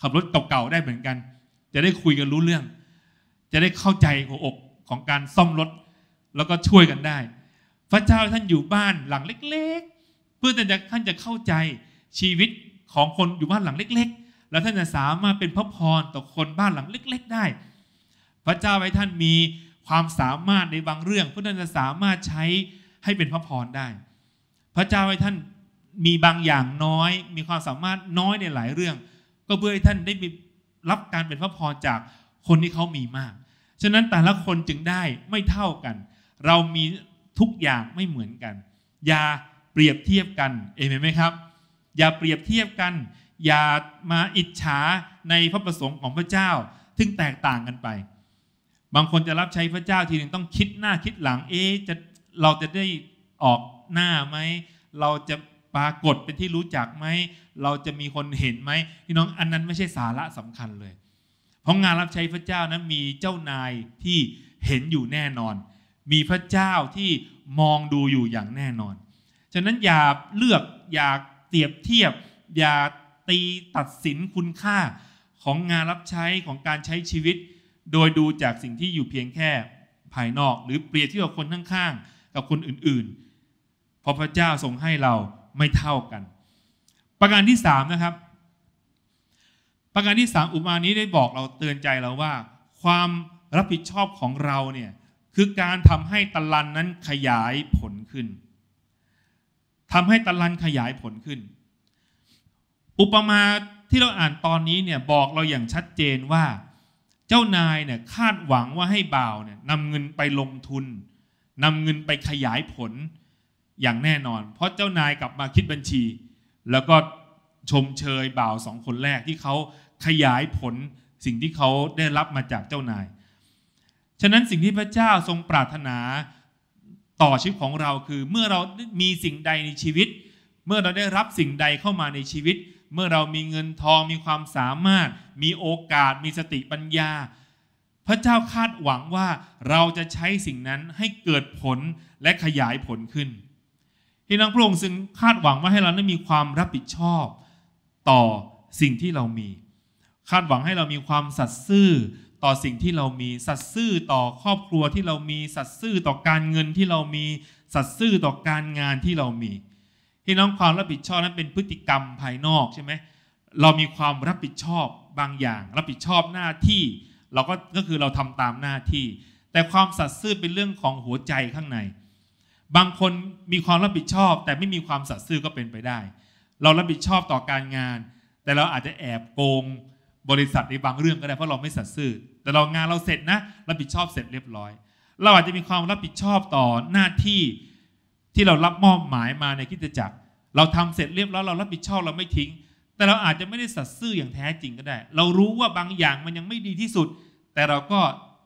ขับรถเก่าๆได้เหมือนกัน จะได้คุยกันรู้เรื่อง จะได้เข้าใจหัวอกของการซ่อมรถแล้วก็ช่วยกันได้ พระเจ้าท่านอยู่บ้านหลังเล็กๆ เพื่อท่านจะท่านจะเข้าใจชีวิตของคนอยู่บ้านหลังเล็ก ๆ แล้วท่านจะสามารถเป็นพระพรต่อคนบ้านหลังเล็กๆได้ พระเจ้าให้ท่านมีความสามารถในบางเรื่องเพื่อท่านจะสามารถใช้ให้เป็นพระพรได้ พระเจ้าให้ท่านมีบางอย่างน้อยมีความสามารถน้อยในหลายเรื่อง ก็เพื่อให้ท่านได้รับการเป็นพระพรจากคนที่เขามีมากฉะนั้นแต่ละคนจึงได้ไม่เท่ากัน เรามีทุกอย่างไม่เหมือนกัน อย่าเปรียบเทียบกันเอเมนไหมครับ อย่าเปรียบเทียบกัน อย่ามาอิจฉาในพระประสงค์ของพระเจ้าซึ่งแตกต่างกันไปบางคนจะรับใช้พระเจ้าทีหนึ่งต้องคิดหน้าคิดหลังเอ๊จะเราจะได้ออกหน้าไหม เราจะปรากฏเป็นที่รู้จักไหม เราจะมีคนเห็นไหมพี่น้องอันนั้นไม่ใช่สาระสำคัญเลย เพราะงานรับใช้พระเจ้านั้นมีเจ้านายที่เห็นอยู่แน่นอน มีพระเจ้าที่มองดูอยู่อย่างแน่นอนฉะนั้นอย่าเลือกอย่าเปรียบเทียบ อย่าตีตัดสินคุณค่าของงานรับใช้ของการใช้ชีวิตโดยดูจากสิ่งที่อยู่เพียงแค่ภายนอก หรือเปรียบเทียบกับคนข้างๆกับคนอื่นๆเพราะพระเจ้าทรงให้เราไม่เท่ากัน ประการที่สามนะครับ ประการที่สามอุมานี้ได้บอกเราเตือนใจเราว่า ความรับผิดชอบของเราเนี่ยคือการทำให้ตะลันนั้นขยายผลขึ้นทำให้ตะลันขยายผลขึ้น อุปมาที่เราอ่านตอนนี้เนี่ยบอกเราอย่างชัดเจนว่าเจ้านายเนี่ยคาดหวังว่าให้บ่าวเนี่ยนำเงินไปลงทุนนำเงินไปขยายผลอย่างแน่นอน เพราะเจ้านายกลับมาคิดบัญชี แล้วก็ชมเชยบ่าวสองคนแรกที่เขาขยายผลสิ่งที่เขาได้รับมาจากเจ้านาย ฉะนั้นสิ่งที่พระเจ้าทรงปรารถนาต่อชีวิตของเราคือเมื่อเรามีสิ่งใดในชีวิต เมื่อเราได้รับสิ่งใดเข้ามาในชีวิตเมื่อเรามีเงินทอง มีความสามารถ มีโอกาสมีสติปัญญา พระเจ้าคาดหวังว่าเราจะใช้สิ่งนั้นให้เกิดผลและขยายผลขึ้น ที่นังพระองค์ซึ่งคาดหวังว่าให้เราได้มีความรับผิดชอบ ต่อสิ่งที่เรามี คาดหวังให้เรามีความสัตย์ซื่อต่อสิ่งที่เรามีสัตย์ซื่อต่อครอบครัวที่เรามีสัตย์ซื่อต่อการเงินที่เรามีสัตย์ซื่อต่อการงานที่เรามีพี่น้องความรับผิดชอบนั้นเป็นพฤติกรรมภายนอกใช่ไหมเรามีความรับผิดชอบบางอย่าง รับผิดชอบหน้าที่ เราก็ก็คือเราทำตามหน้าที่ แต่ความสัตย์ซื่อเป็นเรื่องของหัวใจข้างใน บางคนมีความรับผิดชอบแต่ไม่มีความสัตย์ซื่อก็เป็นไปได้ เรารับผิดชอบต่อการงาน แต่เราอาจจะแอบโกงบริษัทในบางเรื่องก็ได้เพราะเราไม่สัตย์ซื่อแต่เรางานเราเสร็จนะรับผิดชอบเสร็จเรียบร้อย เราอาจจะมีความรับผิดชอบต่อหน้าที่ที่เรารับมอบหมายมาในคิดจักร เราทำเสร็จเรียบร้อยเรารับผิดชอบเราไม่ทิ้ง แต่เราอาจจะไม่ได้สัตย์ซื่ออย่างแท้จริงก็ได้ เรารู้ว่าบางอย่างมันยังไม่ดีที่สุด แต่เราก็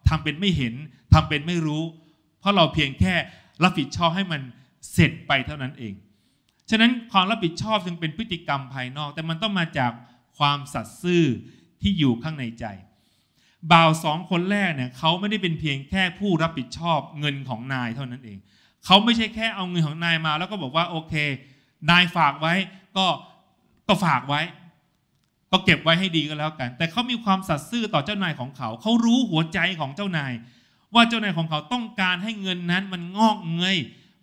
ทำเป็นไม่เห็น ทำเป็นไม่รู้ เพราะเราเพียงแค่รับผิดชอบให้มันเสร็จไปเท่านั้นเองฉะนั้นความรับผิดชอบจึงเป็นพฤติกรรมภายนอก แต่มันต้องมาจากความสัตย์ซื่อที่อยู่ข้างในใจบ่าวสองคนแรกเนี่ยเขาไม่ได้เป็นเพียงแค่ผู้รับผิดชอบเงินของนายเท่านั้นเองเขาไม่ใช่แค่เอาเงินของนายมา แล้วก็บอกว่า โอเค นายฝากไว้ก็ก็ฝากไว้ ก็เก็บไว้ให้ดีก็แล้วกัน แต่เขามีความสัตย์ซื่อต่อเจ้านายของเขา เขารู้หัวใจของเจ้านาย ว่าเจ้านายของเขาต้องการให้เงินนั้นมันงอกเงย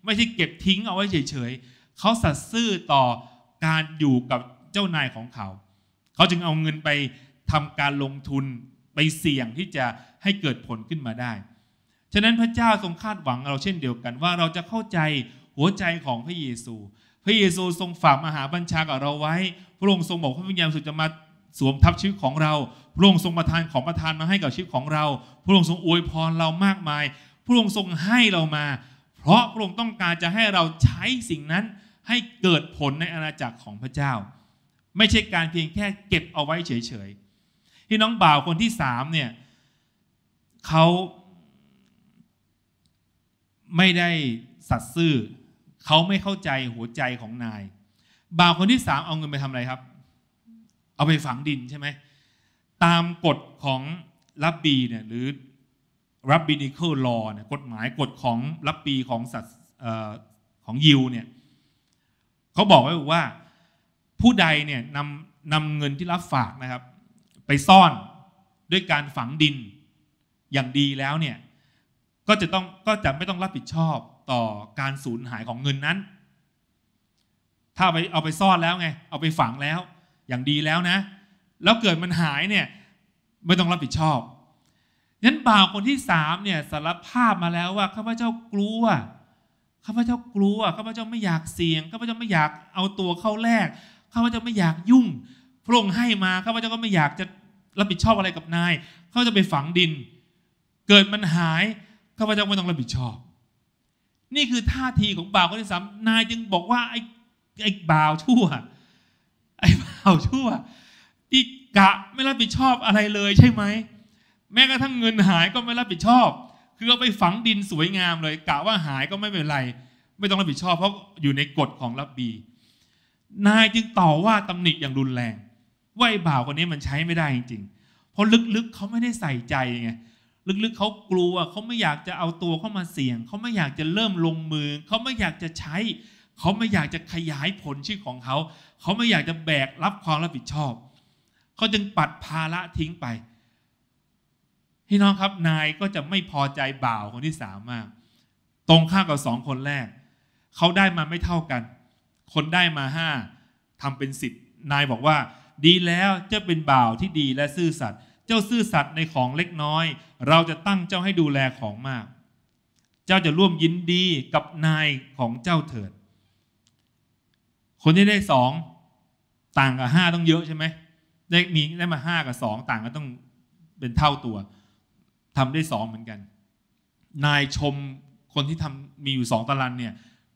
ไม่ใช่เก็บทิ้งเอาไว้เฉยๆเขาสัตย์ซื่อต่อการอยู่กับเจ้านายของเขา เขาจึงเอาเงินไปทำการลงทุนไปเสี่ยงที่จะให้เกิดผลขึ้นมาได้ฉะนั้นพระเจ้าทรงคาดหวังเราเช่นเดียวกันว่าเราจะเข้าใจหัวใจของพระเยซู พระเยซูทรงฝากมหาบัญชากับเราไว้ พระองค์ทรงบอกพระวิญญาณสุดจะมาสวมทับชีวิตของเรา พระองค์ทรงประทานของประทานมาให้กับชีวิตของเรา พระองค์ทรงอวยพรเรามากมาย พระองค์ทรงให้เรามา เพราะพระองค์ต้องการจะให้เราใช้สิ่งนั้นให้เกิดผลในอาณาจักรของพระเจ้า ไม่ใช่การเพียงแค่เก็บเอาไว้เฉยๆที่น้องบ่าวคนที่สามเนี่ยเขาไม่ได้สัตซ์ซื่อเขาไม่เข้าใจหัวใจของนาย บ่าวคนที่สามเอาเงินไปทำอะไรครับ เอาไปฝังดินใช่ไหมตามกฎของรับบีเนี่ยหรือรับบีนิเคิลลอเนี่ยกฎหมายกฎของรับบี ของสัตของยิวเนี่ยเขาบอกไว้ว่าผู้ใดเนี่ยนำนำเงินที่รับฝากนะครับ ไปซ่อนด้วยการฝังดินอย่างดีแล้วเนี่ยก็จะต้องก็จะไม่ต้องรับผิดชอบต่อการสูญหายของเงินนั้น ถ้าไปเอาไปซ่อนแล้วไง เอาไปฝังแล้ว อย่างดีแล้วนะ แล้วเกิดมันหายเนี่ยไม่ต้องรับผิดชอบนั้นบ่าวคนที่สามเนี่ยสารภาพมาแล้วว่าข้าพเจ้ากลัว ข้าพเจ้ากลัวข้าพเจ้าไม่อยากเสี่ยงข้าพเจ้าไม่อยากเอาตัวเข้าแลกข้าพเจ้าไม่อยากยุ่ง พระองค์ให้มาข้าพเจ้าก็ไม่อยากจะรับผิดชอบอะไรกับนายเขาจะไปฝังดิน เกิดมันหายข้าพเจ้าไม่ต้องรับผิดชอบ นี่คือท่าทีของบ่าวคนที่สามนายจึงบอกว่าไอ้ไอ้บ่าวชั่ว ไอ้บ่าวชั่วที่กะไม่รับผิดชอบอะไรเลย ใช่ไหม แม้กระทั่งเงินหายก็ไม่รับผิดชอบ คือเอาไปฝังดินสวยงามเลยกะว่าหายก็ไม่เป็นไร ไม่ต้องรับผิดชอบเพราะอยู่ในกฎของรับบี นายจึงต่อว่าตำหนิอย่างรุนแรง ว่าไอ้บ่าวคนนี้มันใช้ไม่ได้จริงๆเพราะลึกๆเขาไม่ได้ใส่ใจไงลึกๆ เขากลัวเขาไม่อยากจะเอาตัวเข้ามาเสี่ยง เขาไม่อยากจะเริ่มลงมือเขาไม่อยากจะใช้ เขาไม่อยากจะขยายผลชื่อของเขา เขาไม่อยากจะแบกรับความรับผิดชอบ เขาจึงปัดภาระทิ้งไปพี่น้องครับ นายก็จะไม่พอใจบ่าวคนที่สามมากตรงข้ามกับสองคนแรกเขาได้มาไม่เท่ากัน คนได้มาห้าทำเป็นสิบนายบอกว่า ดีแล้วจะเป็นบ่าวที่ดีและซื่อสัตย์จ้าซื่อสัตย์ในของเล็กน้อย เราจะตั้งเจ้าให้ดูแลของมาก เจ้าจะร่วมยินดีกับนายของเจ้าเถิด คนที่ได้สอง ต่างกับห้าต้องเยอะใช่ไหมได้มีได้มาห้ากับสองต่างก็ต้องเป็นเท่าตัว ทำได้สองเหมือนกัน นายชมคนที่ทำมีอยู่สองตารางเนี่ย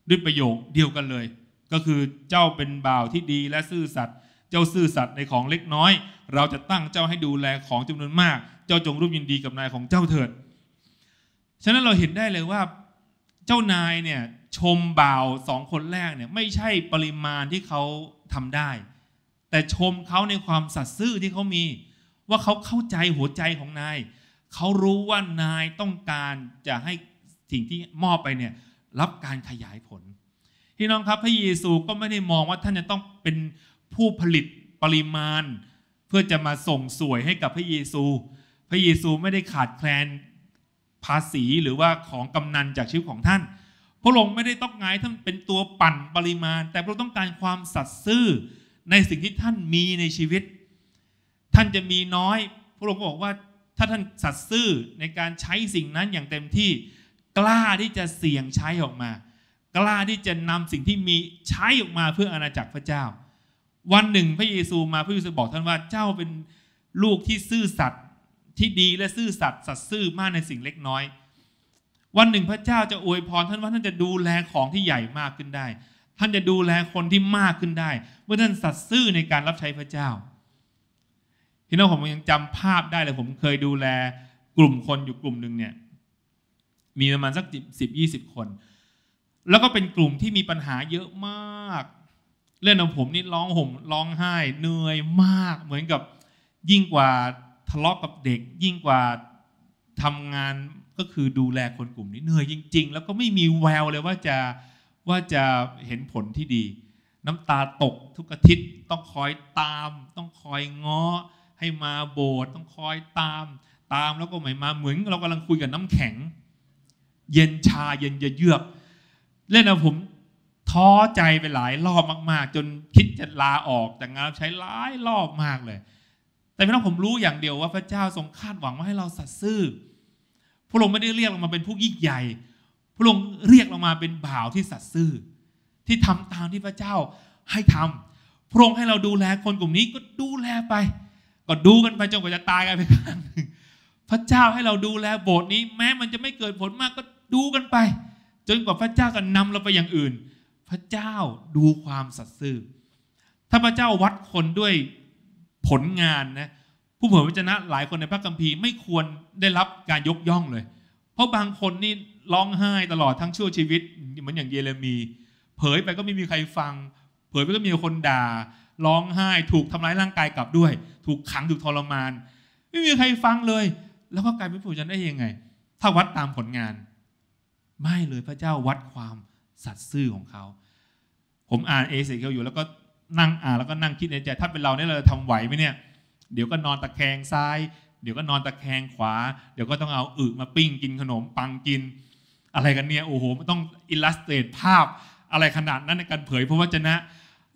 ด้วยประโยคเดียวกันเลย ก็คือเจ้าเป็นบ่าวที่ดีและซื่อสัตย์เจ้าซื่อสัตย์ในของเล็กน้อย เราจะตั้งเจ้าให้ดูแลของจำนวนมาก เจ้าจงร่ปมยินดีกับนายของเจ้าเถิด ฉะนั้นเราเห็นได้เลยว่าเจ้านายเนี่ยชม บ่าวสองคนแรกเนี่ยไม่ใช่ปริมาณที่เขาทำได้ แต่ชมเขาในความสัตย์ซื่อที่เขามีว่าเขาเข้าใจหัวใจของนาย เขารู้ว่านายต้องการจะให้สิ่งที่มอบไปเนี่ยรับการขยายผลพี่น้องครับพระเยซูก็ไม่ได้มองว่า ท่านจะต้องเป็นผู้ผลิตปริมาณ เพื่อจะมาส่งสวยให้กับพระเยซู พระเยซูไม่ได้ขาดแคลน ภาษีหรือว่าของกำนันจากชีวิตของท่าน พระองค์ไม่ได้ต้องการท่านเป็นตัวปั่นปริมาณ แต่พระองค์ต้องการความสัตย์ซื่อในสิ่งที่ท่านมีในชีวิต ท่านจะมีน้อย พระองค์บอกว่าถ้าท่านสัตย์ซื่อในการใช้สิ่งนั้นอย่างเต็มที่ กล้าที่จะเสี่ยงใช้ออกมา กล้าที่จะนำสิ่งที่มีใช้ออกมาเพื่ออาณาจักรพระเจ้าวันหนึ่งพระเยซูมาพระเยซูบอกท่านว่าเจ้าเป็นลูกที่ซื่อสัตย์ที่ดี และซื่อสัตย์สัตย์ซื่อมากในสิ่งเล็กน้อย วันหนึ่งพระเจ้าจะอวยพรท่านว่าท่านจะดูแลของที่ใหญ่มากขึ้นได้ ท่านจะดูแลคนที่มากขึ้นได้เมื่อท่านสัตย์ซื่อในการรับใช้พระเจ้าพี่น้องผมยังจำภาพได้เลยผมเคยดูแลกลุ่มคนอยู่กลุ่มหนึ่งเนี่ยมีประมาณสักสิบยี่สิบคน แล้วก็เป็นกลุ่มที่มีปัญหาเยอะมากเล่นของผมนี่ร้องห่มร้องไห้เหนื่อยมากเหมือนกับยิ่งกว่าทะเลาะกับเด็ก ยิ่งกว่าทำงานก็คือดูแลคนกลุ่มนี้เหนื่อยจริงๆ แล้วก็ไม่มีแววเลยว่าจะว่าจะเห็นผลที่ดี น้ำตาตกทุกอาทิตย์ต้องคอยตาม ต้องคอยง้อให้มาโบสถ์ต้องคอยตามตามแล้วก็ไม่มาเหมือนเรากำลังคุยกับน้ำแข็ง เย็นชาเย็นเยือกเล่นนะผมท้อใจไปหลายรอบมากๆ จนคิดจะลาออกจากงานใช้หลายรอบมากเลย แต่พี่น้องผมรู้อย่างเดียวว่าพระเจ้าทรงคาดหวังว่าให้เราสัตย์ซื่อพระองค์ไม่ได้เรียกเรามาเป็นผู้ยิ่งใหญ่ พระองค์เรียกเรามาเป็นบ่าวที่สัตย์ซื่อที่ทำตามที่พระเจ้าให้ทำ พระองค์ให้เราดูแลคนกลุ่มนี้ก็ดูแลไป ก็ดูกันไปจนกว่าจะตายกันไปครั้งพระเจ้าให้เราดูแลโบสถ์นี้แม้มันจะไม่เกิดผลมากก็ดูกันไป จนกว่าพระเจ้าจะนำเราไปอย่างอื่นพระเจ้าดูความสัตย์ซื่อถ้าพระเจ้าวัดคนด้วยผลงานนะผู้เผยพระชนะหลายคนในพระคัมภีร์ไม่ควรได้รับการยกย่องเลย เพราะบางคนนี่ร้องไห้ตลอดทั้งชั่วชีวิตเหมือนอย่างเยเรมีเผยไปก็ไม่มีใครฟัง เผยไปก็มีคนด่าร้องไห้ถูกทำร้ายร่างกายกลับด้วย ถูกขังถูกทรมาน ไม่มีใครฟังเลย แล้วก็กลายเป็นผู้ชนะได้ยังไง ถ้าวัดตามผลงาน ไม่เลยพระเจ้าวัดความสัตว์ซื่อของเขา ผมอ่านเอเซเคียวอยู่แล้วก็นั่งอ่านแล้วก็นั่งคิดในใจ ถ้าเป็นเราเนี่ยเราจะทำไหวไหมเนี่ย เดี๋ยวก็นอนตะแคงซ้าย เดี๋ยวก็นอนตะแคงขวา เดี๋ยวก็ต้องเอาอึมาปิ้งกินขนมปังกินอะไรกันเนี่ย โอ้โห มันต้องอิลลัสเตรตภาพอะไรขนาดนั้นในการเผยพระวจนะ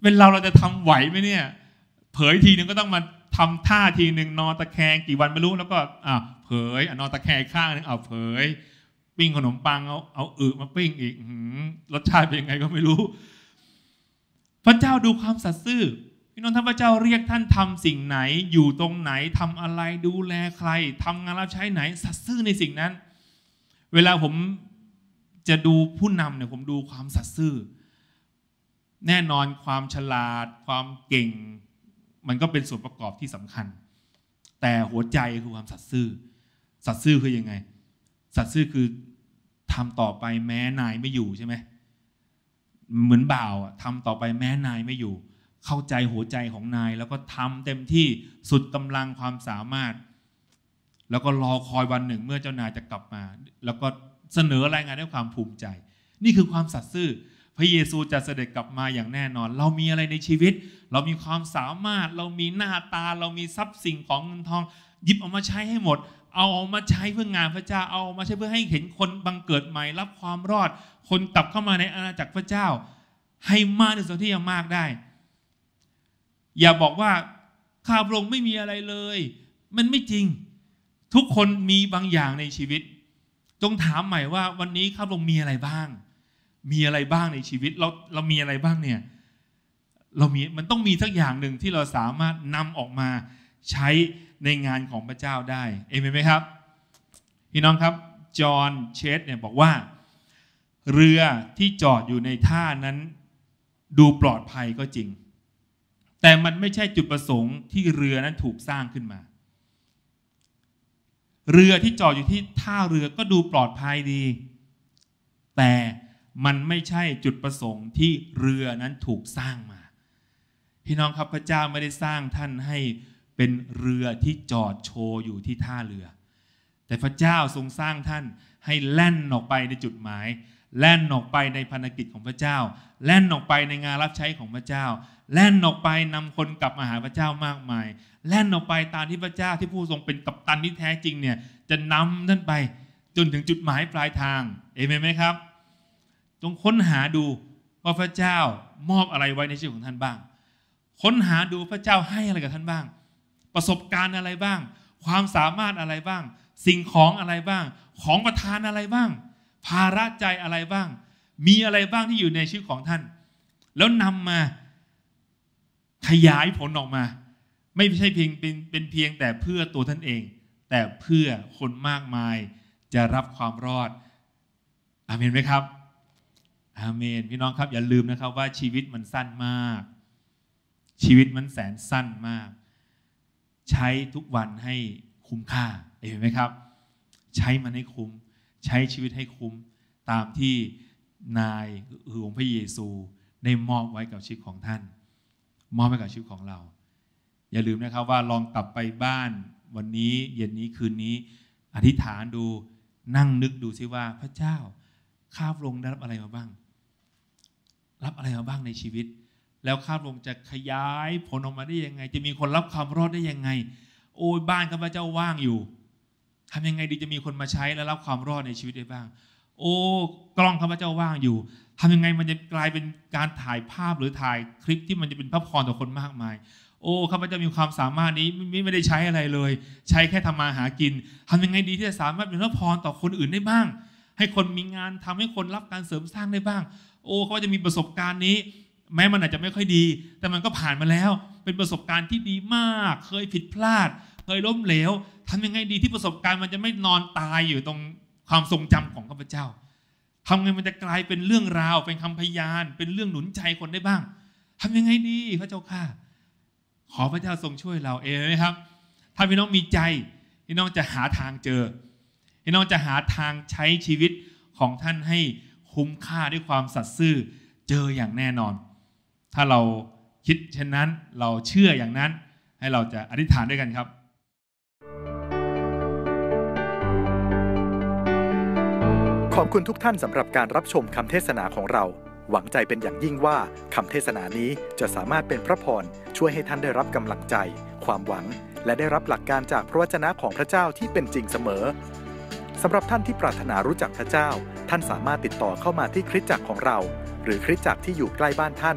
เป็นเราเราจะทำไหวไหมเนี่ย เผยทีนึงก็ต้องมาทำท่าทีหนึ่งนอนตะแคงกี่วันไม่รู้แล้วก็อ่าเผยนอนตะแคงข้างนึงอ่าเผยปิ้งขนมปังเอาเอาอึมาปิ้งอีกรสชาติเป็นยังไงก็ไม่รู้ พระเจ้าดูความสัตย์ซื่อพี่น้องท่านพระเจ้าเรียกท่านทำสิ่งไหน อยู่ตรงไหนทำอะไรดูแลใคร ทำงานรับใช้ไหนสัตย์ซื่อในสิ่งนั้น เวลาผมจะดูผู้นำเนี่ยผมดูความสัตย์ซื่อแน่นอนความฉลาด ความเก่ง มันก็เป็นส่วนประกอบที่สำคัญ แต่หัวใจคือความสัตย์ซื่อสัตย์ซื่อคือยังไงสัตย์ซื่อคือทำต่อไปแม้นายไม่อยู่ใช่ไหม เหมือนบ่าวทำต่อไปแม้นายไม่อยู่ เข้าใจหัวใจของนาย แล้วก็ทำเต็มที่สุดกำลังความสามารถ แล้วก็รอคอยวันหนึ่งเมื่อเจ้านายจะกลับมา แล้วก็เสนอรายงานด้วยความภูมิใจ นี่คือความสัตย์ซื่อพระเยซูจะเสด็จกลับมาอย่างแน่นอน เรามีอะไรในชีวิต เรามีความสามารถ เรามีหน้าตา เรามีทรัพย์สิ่งของเงินทองหยิบออกมาใช้ให้หมดเอามาใช้เพื่องานพระเจ้าเอามาใช้เพื่อให้เห็นคนบังเกิดใหม่ รับความรอด คนกลับเข้ามาในอาณาจักรพระเจ้า ให้มากที่สุดที่จะมากได้ อย่าบอกว่าข้าพระองค์ไม่มีอะไรเลย มันไม่จริง ทุกคนมีบางอย่างในชีวิตจงถามใหม่ว่า วันนี้ข้าพระองค์มีอะไรบ้าง มีอะไรบ้างในชีวิตเราเรามีอะไรบ้างเนี่ยเรามีมันต้องมีสักอย่างหนึ่งที่เราสามารถนำออกมาใช้ในงานของพระเจ้าได้ เอเมนไหมครับพี่น้องครับจอห์นเชสเนี่ยบอกว่า เรือที่จอดอยู่ในท่านั้นดูปลอดภัยก็จริง แต่มันไม่ใช่จุดประสงค์ที่เรือนั้นถูกสร้างขึ้นมา เรือที่จอดอยู่ที่ท่าเรือก็ดูปลอดภัยดี แต่มันไม่ใช่จุดประสงค์ที่เรือนั้นถูกสร้างมา พี่น้องครับพระเจ้าไม่ได้สร้างท่านให้เป็นเรือที่จอดโชว์อยู่ที่ท่าเรือ แต่พระเจ้าทรงสร้างท่านให้แล่นออกไปในจุดหมาย แล่นออกไปในภารกิจของพระเจ้า แล่นออกไปในงานรับใช้ของพระเจ้า แล่นออกไปนำคนกลับมาหาพระเจ้ามากมาย แล่นออกไปตามที่พระเจ้าที่ผู้ทรงเป็นกัปตันที่แท้จริงเนี่ย จะนำท่านไปจนถึงจุดหมายปลายทาง เอเมนไหมครับจงค้นหาดูว่าพระเจ้ามอบอะไรไว้ในชีวิตของท่านบ้าง ค้นหาดูพระเจ้าให้อะไรกับท่านบ้างประสบการณ์อะไรบ้าง ความสามารถอะไรบ้าง สิ่งของอะไรบ้าง ของประทานอะไรบ้าง ภาระใจ อะไรบ้าง มีอะไรบ้างที่อยู่ในชีวิตของท่าน แล้วนำมา ขยายผลออกมา ไม่ใช่เพียงเป็นเป็นเพียงแต่เพื่อตัวท่านเอง แต่เพื่อคนมากมายจะรับความรอดอาเมนไหมครับอาเมนพี่น้องครับ อย่าลืมนะครับว่าชีวิตมันสั้นมาก ชีวิตมันแสนสั้นมากใช้ทุกวันให้คุ้มค่าเห็นไหมครับ ใช้มันให้คุ้ม ใช้ชีวิตให้คุ้ม ตามที่นายหลวงพระเยซูได้มอบไว้กับชีวิตของท่าน มอบไว้กับชีวิตของเรา อย่าลืมนะครับว่าลองกลับไปบ้านวันนี้เย็นนี้คืนนี้ อธิษฐานดู นั่งนึกดูซิว่าพระเจ้าข้าพระองค์ได้รับอะไรมาบ้าง รับอะไรมาบ้างในชีวิตแล้วข้าพระองค์จะขยายผลออกมาได้ยังไง จะมีคนรับความรอดได้ยังไง โอ้ยบ้านข้าพเจ้าว่างอยู่ ทำยังไงดีจะมีคนมาใช้และรับความรอดในชีวิตได้บ้าง โอ้กล้องข้าพเจ้าว่างอยู่ ทำยังไงมันจะกลายเป็นการถ่ายภาพหรือถ่ายคลิปที่มันจะเป็นภาพพรต่อคนมากมาย โอ้ข้าพเจ้ามีความสามารถนี้ไม่ไม่ได้ใช้อะไรเลย ใช้แค่ทำมาหากิน ทำยังไงดีที่จะสามารถเป็นพระพรต่อคนอื่นได้บ้าง ให้คนมีงานทำให้คนรับการเสริมสร้างได้บ้าง โอ้เขาจะมีประสบการณ์นี้แม้มันอาจจะไม่ค่อยดี แต่มันก็ผ่านมาแล้ว เป็นประสบการณ์ที่ดีมากเคยผิดพลาด เคยล้มเหลวทำยังไงดีที่ประสบการณ์มันจะไม่นอนตายอยู่ตรงความทรงจำของข้าพเจ้าทำไงมันจะกลายเป็นเรื่องราว เป็นคำพยาน เป็นเรื่องหนุนใจคนได้บ้าง ทำยังไงดีพระเจ้าค่ะ ขอพระเจ้าทรงช่วยเราเองนะครับ ถ้าพี่น้องมีใจพี่น้องจะหาทางเจอพี่น้องจะหาทางใช้ชีวิตของท่านให้คุ้มค่าด้วยความสัตย์ซื่อเจออย่างแน่นอนถ้าเราคิดเช่นนั้นเราเชื่ออย่างนั้น ให้เราจะอธิษฐานด้วยกันครับ ขอบคุณทุกท่านสำหรับการรับชมคำเทศนาของเรา หวังใจเป็นอย่างยิ่งว่าคำเทศนานี้จะสามารถเป็นพระพรช่วยให้ท่านได้รับกำลังใจ ความหวัง และได้รับหลักการจากพระวจนะของพระเจ้าที่เป็นจริงเสมอสำหรับท่านที่ปรารถนารู้จักพระเจ้า ท่านสามารถติดต่อเข้ามาที่คริสตจักรของเรา หรือคริสตจักรที่อยู่ใกล้บ้านท่าน